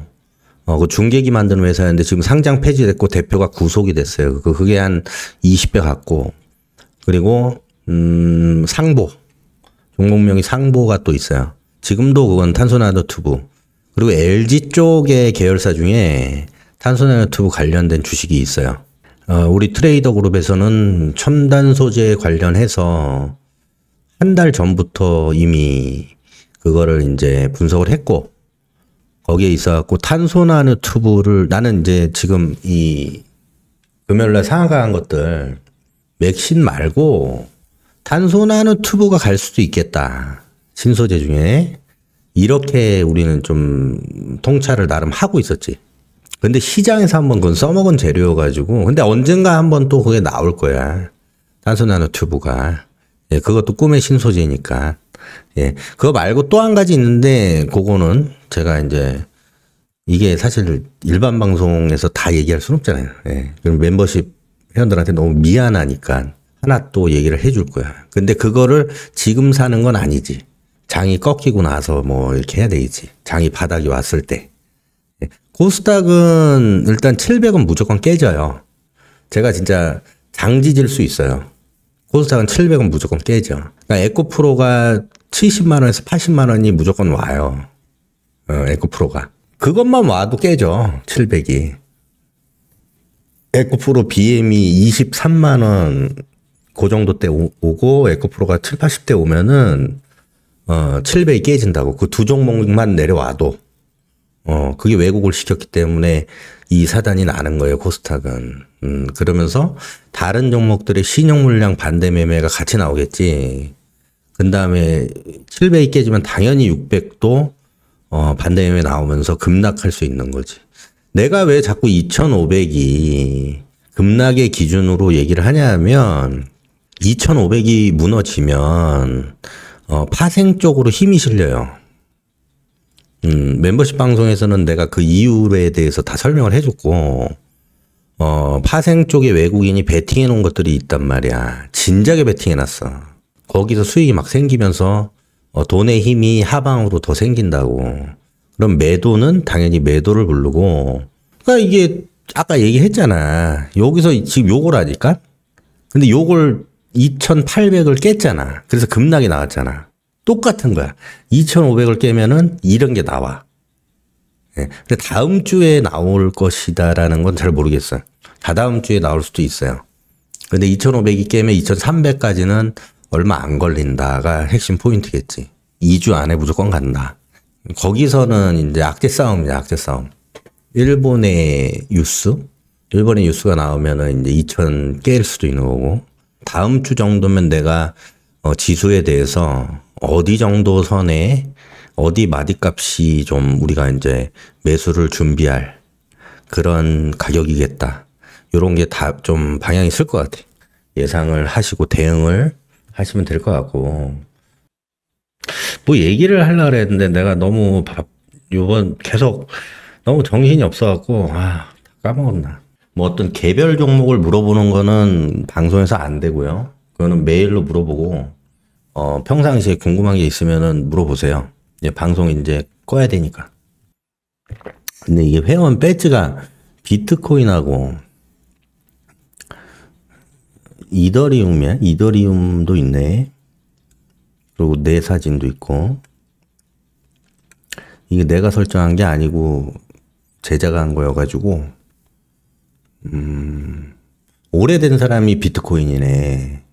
어, 그 중계기 만드는 회사였는데 지금 상장 폐지됐고 대표가 구속이 됐어요. 그, 그게 한 20배 갔고. 그리고, 음, 상보. 공공명의 상보가 또 있어요. 지금도 그건 탄소나노 튜브. 그리고 LG 쪽의 계열사 중에 탄소나노 튜브 관련된 주식이 있어요. 어, 우리 트레이더 그룹에서는 첨단 소재 관련해서 한 달 전부터 이미 그거를 이제 분석을 했고 거기에 있어 갖고 탄소나노 튜브를 나는 이제 지금 이 금요일 날상가한 것들 맥신 말고 단소나는 튜브가갈 수도 있겠다. 신소재 중에. 이렇게 우리는 좀 통찰을 나름 하고 있었지. 근데 시장에서 한번 그건 써먹은 재료여가지고. 근데 언젠가 한번 또 그게 나올 거야. 단소 나노 튜브가. 예, 그것도 꿈의 신소재니까. 예. 그거 말고 또 한 가지 있는데, 그거는 제가 이제, 이게 사실 일반 방송에서 다 얘기할 수는 없잖아요. 예. 그럼 멤버십 회원들한테 너무 미안하니까. 하나 또 얘기를 해줄 거야. 근데 그거를 지금 사는 건 아니지. 장이 꺾이고 나서 뭐 이렇게 해야 되겠지. 장이 바닥이 왔을 때. 예. 고스닥은 일단 700은 무조건 깨져요. 제가 진짜 장지질 수 있어요. 고스닥은 700은 무조건 깨져. 그러니까 에코프로가 70만 원에서 80만 원이 무조건 와요. 어, 에코프로가. 그것만 와도 깨져. 700이. 에코프로 BM이 e 23만 원그 정도 때 오, 고 에코프로가 7, 80대 오면은 어, 7배이 깨진다고 그 두 종목만 내려와도 어, 그게 왜곡을 시켰기 때문에 이 사단이 나는 거예요, 코스닥은. 음, 그러면서 다른 종목들의 신용 물량 반대 매매가 같이 나오겠지. 그 다음에 700이 깨지면 당연히 600도 어, 반대 매매 나오면서 급락할 수 있는 거지. 내가 왜 자꾸 2500이 급락의 기준으로 얘기를 하냐면 2,500이 무너지면 어, 파생 쪽으로 힘이 실려요. 음, 멤버십 방송에서는 내가 그 이유에 대해서 다 설명을 해줬고 어, 파생 쪽에 외국인이 베팅해 놓은 것들이 있단 말이야. 진작에 베팅해 놨어. 거기서 수익이 막 생기면서 어, 돈의 힘이 하방으로 더 생긴다고. 그럼 매도는 당연히 매도를 부르고. 그러니까 이게 아까 얘기했잖아. 여기서 지금 요걸 하니까. 근데 요걸 2,800을 깼잖아. 그래서 급락이 나왔잖아. 똑같은 거야. 2,500을 깨면은 이런 게 나와. 예. 근데 다음 주에 나올 것이다라는 건 잘 모르겠어요. 다다음 주에 나올 수도 있어요. 근데 2,500이 깨면 2,300까지는 얼마 안 걸린다가 핵심 포인트겠지. 2주 안에 무조건 간다. 거기서는 이제 악재 싸움이야, 악재 싸움. 일본의 뉴스? 일본의 뉴스가 나오면은 이제 2,000 깰 수도 있는 거고, 다음 주 정도면 내가 어, 지수에 대해서 어디 정도 선에 어디 마디값이 좀 우리가 이제 매수를 준비할 그런 가격이겠다. 요런 게 다 좀 방향이 있을 것 같아. 예상을 하시고 대응을 하시면 될 것 같고. 뭐 얘기를 하려 그랬는데 내가 너무 밥, 요번 계속 너무 정신이 없어갖고, 아, 까먹었나. 뭐 어떤 개별 종목을 물어보는 거는 방송에서 안 되고요. 그거는 메일로 물어보고 어 평상시에 궁금한 게 있으면은 물어보세요. 이제 방송 이제 꺼야 되니까. 근데 이게 회원 배지가 비트코인하고 이더리움이야? 이더리움도 있네. 그리고 내 사진도 있고. 이게 내가 설정한 게 아니고 제작한 거여가지고 음, 오래된 사람이 비트코인이네.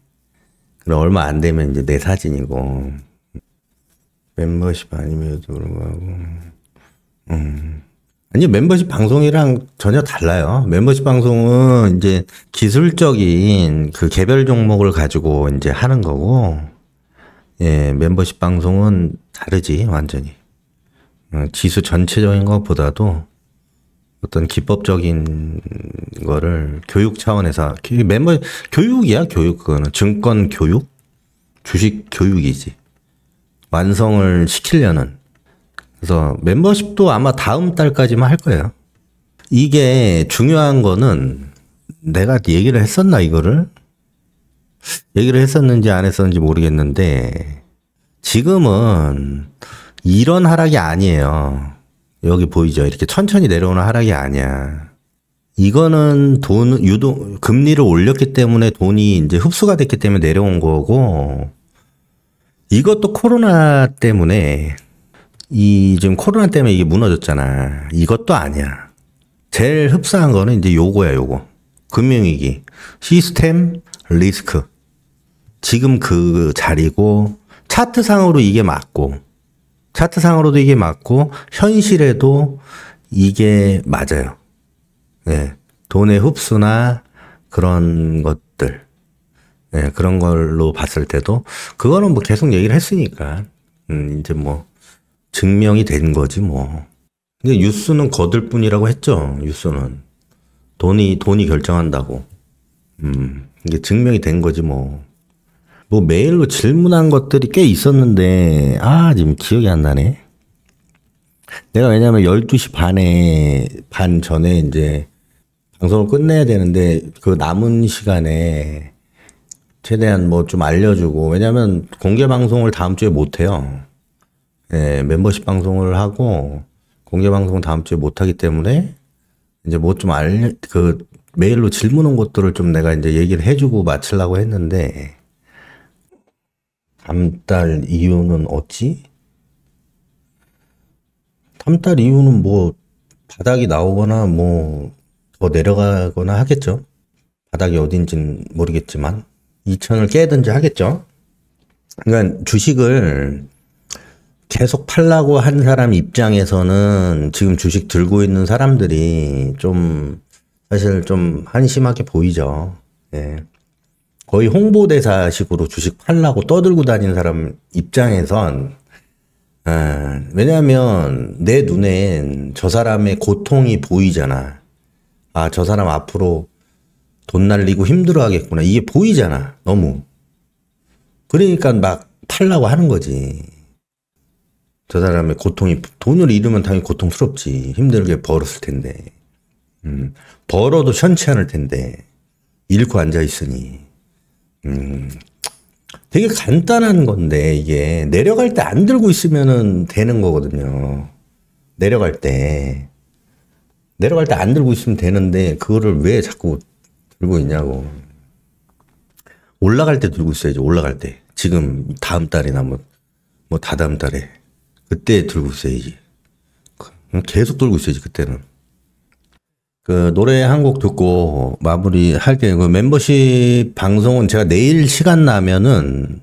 그럼 얼마 안 되면 이제 내 사진이고. 멤버십 아니면 그런 거고 음. 아니, 멤버십 방송이랑 전혀 달라요. 멤버십 방송은 이제 기술적인 그 개별 종목을 가지고 이제 하는 거고, 예, 멤버십 방송은 다르지, 완전히. 어, 지수 전체적인 것보다도 어떤 기법적인 거를 교육 차원에서 멤버 교육이야 교육 그거는 증권 교육 주식 교육이지 완성을 시키려는 그래서 멤버십도 아마 다음 달까지만 할 거예요. 이게 중요한 거는 내가 얘기를 했었나 이거를 얘기를 했었는지 안 했었는지 모르겠는데 지금은 이런 하락이 아니에요. 여기 보이죠? 이렇게 천천히 내려오는 하락이 아니야. 이거는 돈 유동 금리를 올렸기 때문에 돈이 이제 흡수가 됐기 때문에 내려온 거고 이것도 코로나 때문에 이 지금 코로나 때문에 이게 무너졌잖아. 이것도 아니야. 제일 흡사한 거는 이제 요거야, 요거. 금융위기. 시스템 리스크. 지금 그 자리고 차트상으로 이게 맞고 차트상으로도 이게 맞고 현실에도 이게 맞아요. 네. 돈의 흡수나 그런 것들. 네, 그런 걸로 봤을 때도 그거는 뭐 계속 얘기를 했으니까 음, 이제 뭐 증명이 된 거지 뭐. 근데 뉴스는 거들 뿐이라고 했죠. 뉴스는 돈이 돈이 결정한다고. 음, 이게 증명이 된 거지 뭐. 뭐 메일로 질문한 것들이 꽤 있었는데 아 지금 기억이 안 나네. 내가 왜냐면 12시 반에 반 전에 이제 방송을 끝내야 되는데 그 남은 시간에 최대한 뭐 좀 알려주고 왜냐면 공개 방송을 다음 주에 못 해요. 예, 멤버십 방송을 하고 공개 방송 다음 주에 못 하기 때문에 이제 뭐 좀알그 메일로 질문 온 것들을 좀 내가 이제 얘기를 해주고 마치려고 했는데 담달 이유는 어찌? 담달 이유는 뭐 바닥이 나오거나 뭐 더 내려가거나 하겠죠. 바닥이 어딘지 모르겠지만 2천을 깨든지 하겠죠. 그러니까 주식을 계속 팔라고 한 사람 입장에서는 지금 주식 들고 있는 사람들이 좀 사실 좀 한심하게 보이죠. 예. 거의 홍보대사식으로 주식 팔라고 떠들고 다니는 사람 입장에선 아, 왜냐하면 내 눈엔 저 사람의 고통이 보이잖아. 아, 저 사람 앞으로 돈 날리고 힘들어 하겠구나. 이게 보이잖아. 너무. 그러니까 막 팔라고 하는 거지. 저 사람의 고통이, 돈을 잃으면 당연히 고통스럽지. 힘들게 벌었을 텐데. 음, 벌어도 현치 않을 텐데. 잃고 앉아있으니. 음. 되게 간단한 건데 이게 내려갈 때 안 들고 있으면 되는 거거든요. 내려갈 때 내려갈 때 안 들고 있으면 되는데 그거를 왜 자꾸 들고 있냐고. 올라갈 때 들고 있어야지. 올라갈 때. 지금 다음 달이나 뭐, 뭐 다다음 달에 그때 들고 있어야지. 그, 계속 들고 있어야지 그때는. 그 노래 한 곡 듣고 마무리 할게요. 그 멤버십 방송은 제가 내일 시간 나면은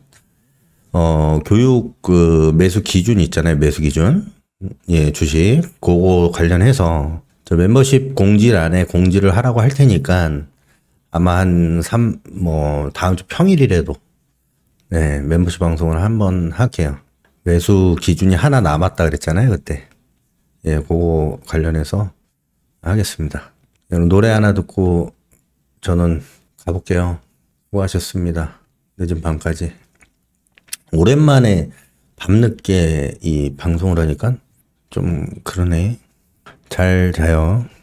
어 교육 그 매수 기준 있잖아요. 매수 기준. 예, 주식 그거 관련해서 저 멤버십 공지란에 공지를 하라고 할 테니까 아마 한 3, 뭐 다음 주 평일이라도 네, 멤버십 방송을 한번 할게요. 매수 기준이 하나 남았다 그랬잖아요, 그때. 예, 그거 관련해서 하겠습니다. 여러분 노래 하나 듣고 저는 가볼게요. 수고하셨습니다. 늦은 밤까지. 오랜만에 밤늦게 이 방송을 하니까 좀 그러네. 잘 자요.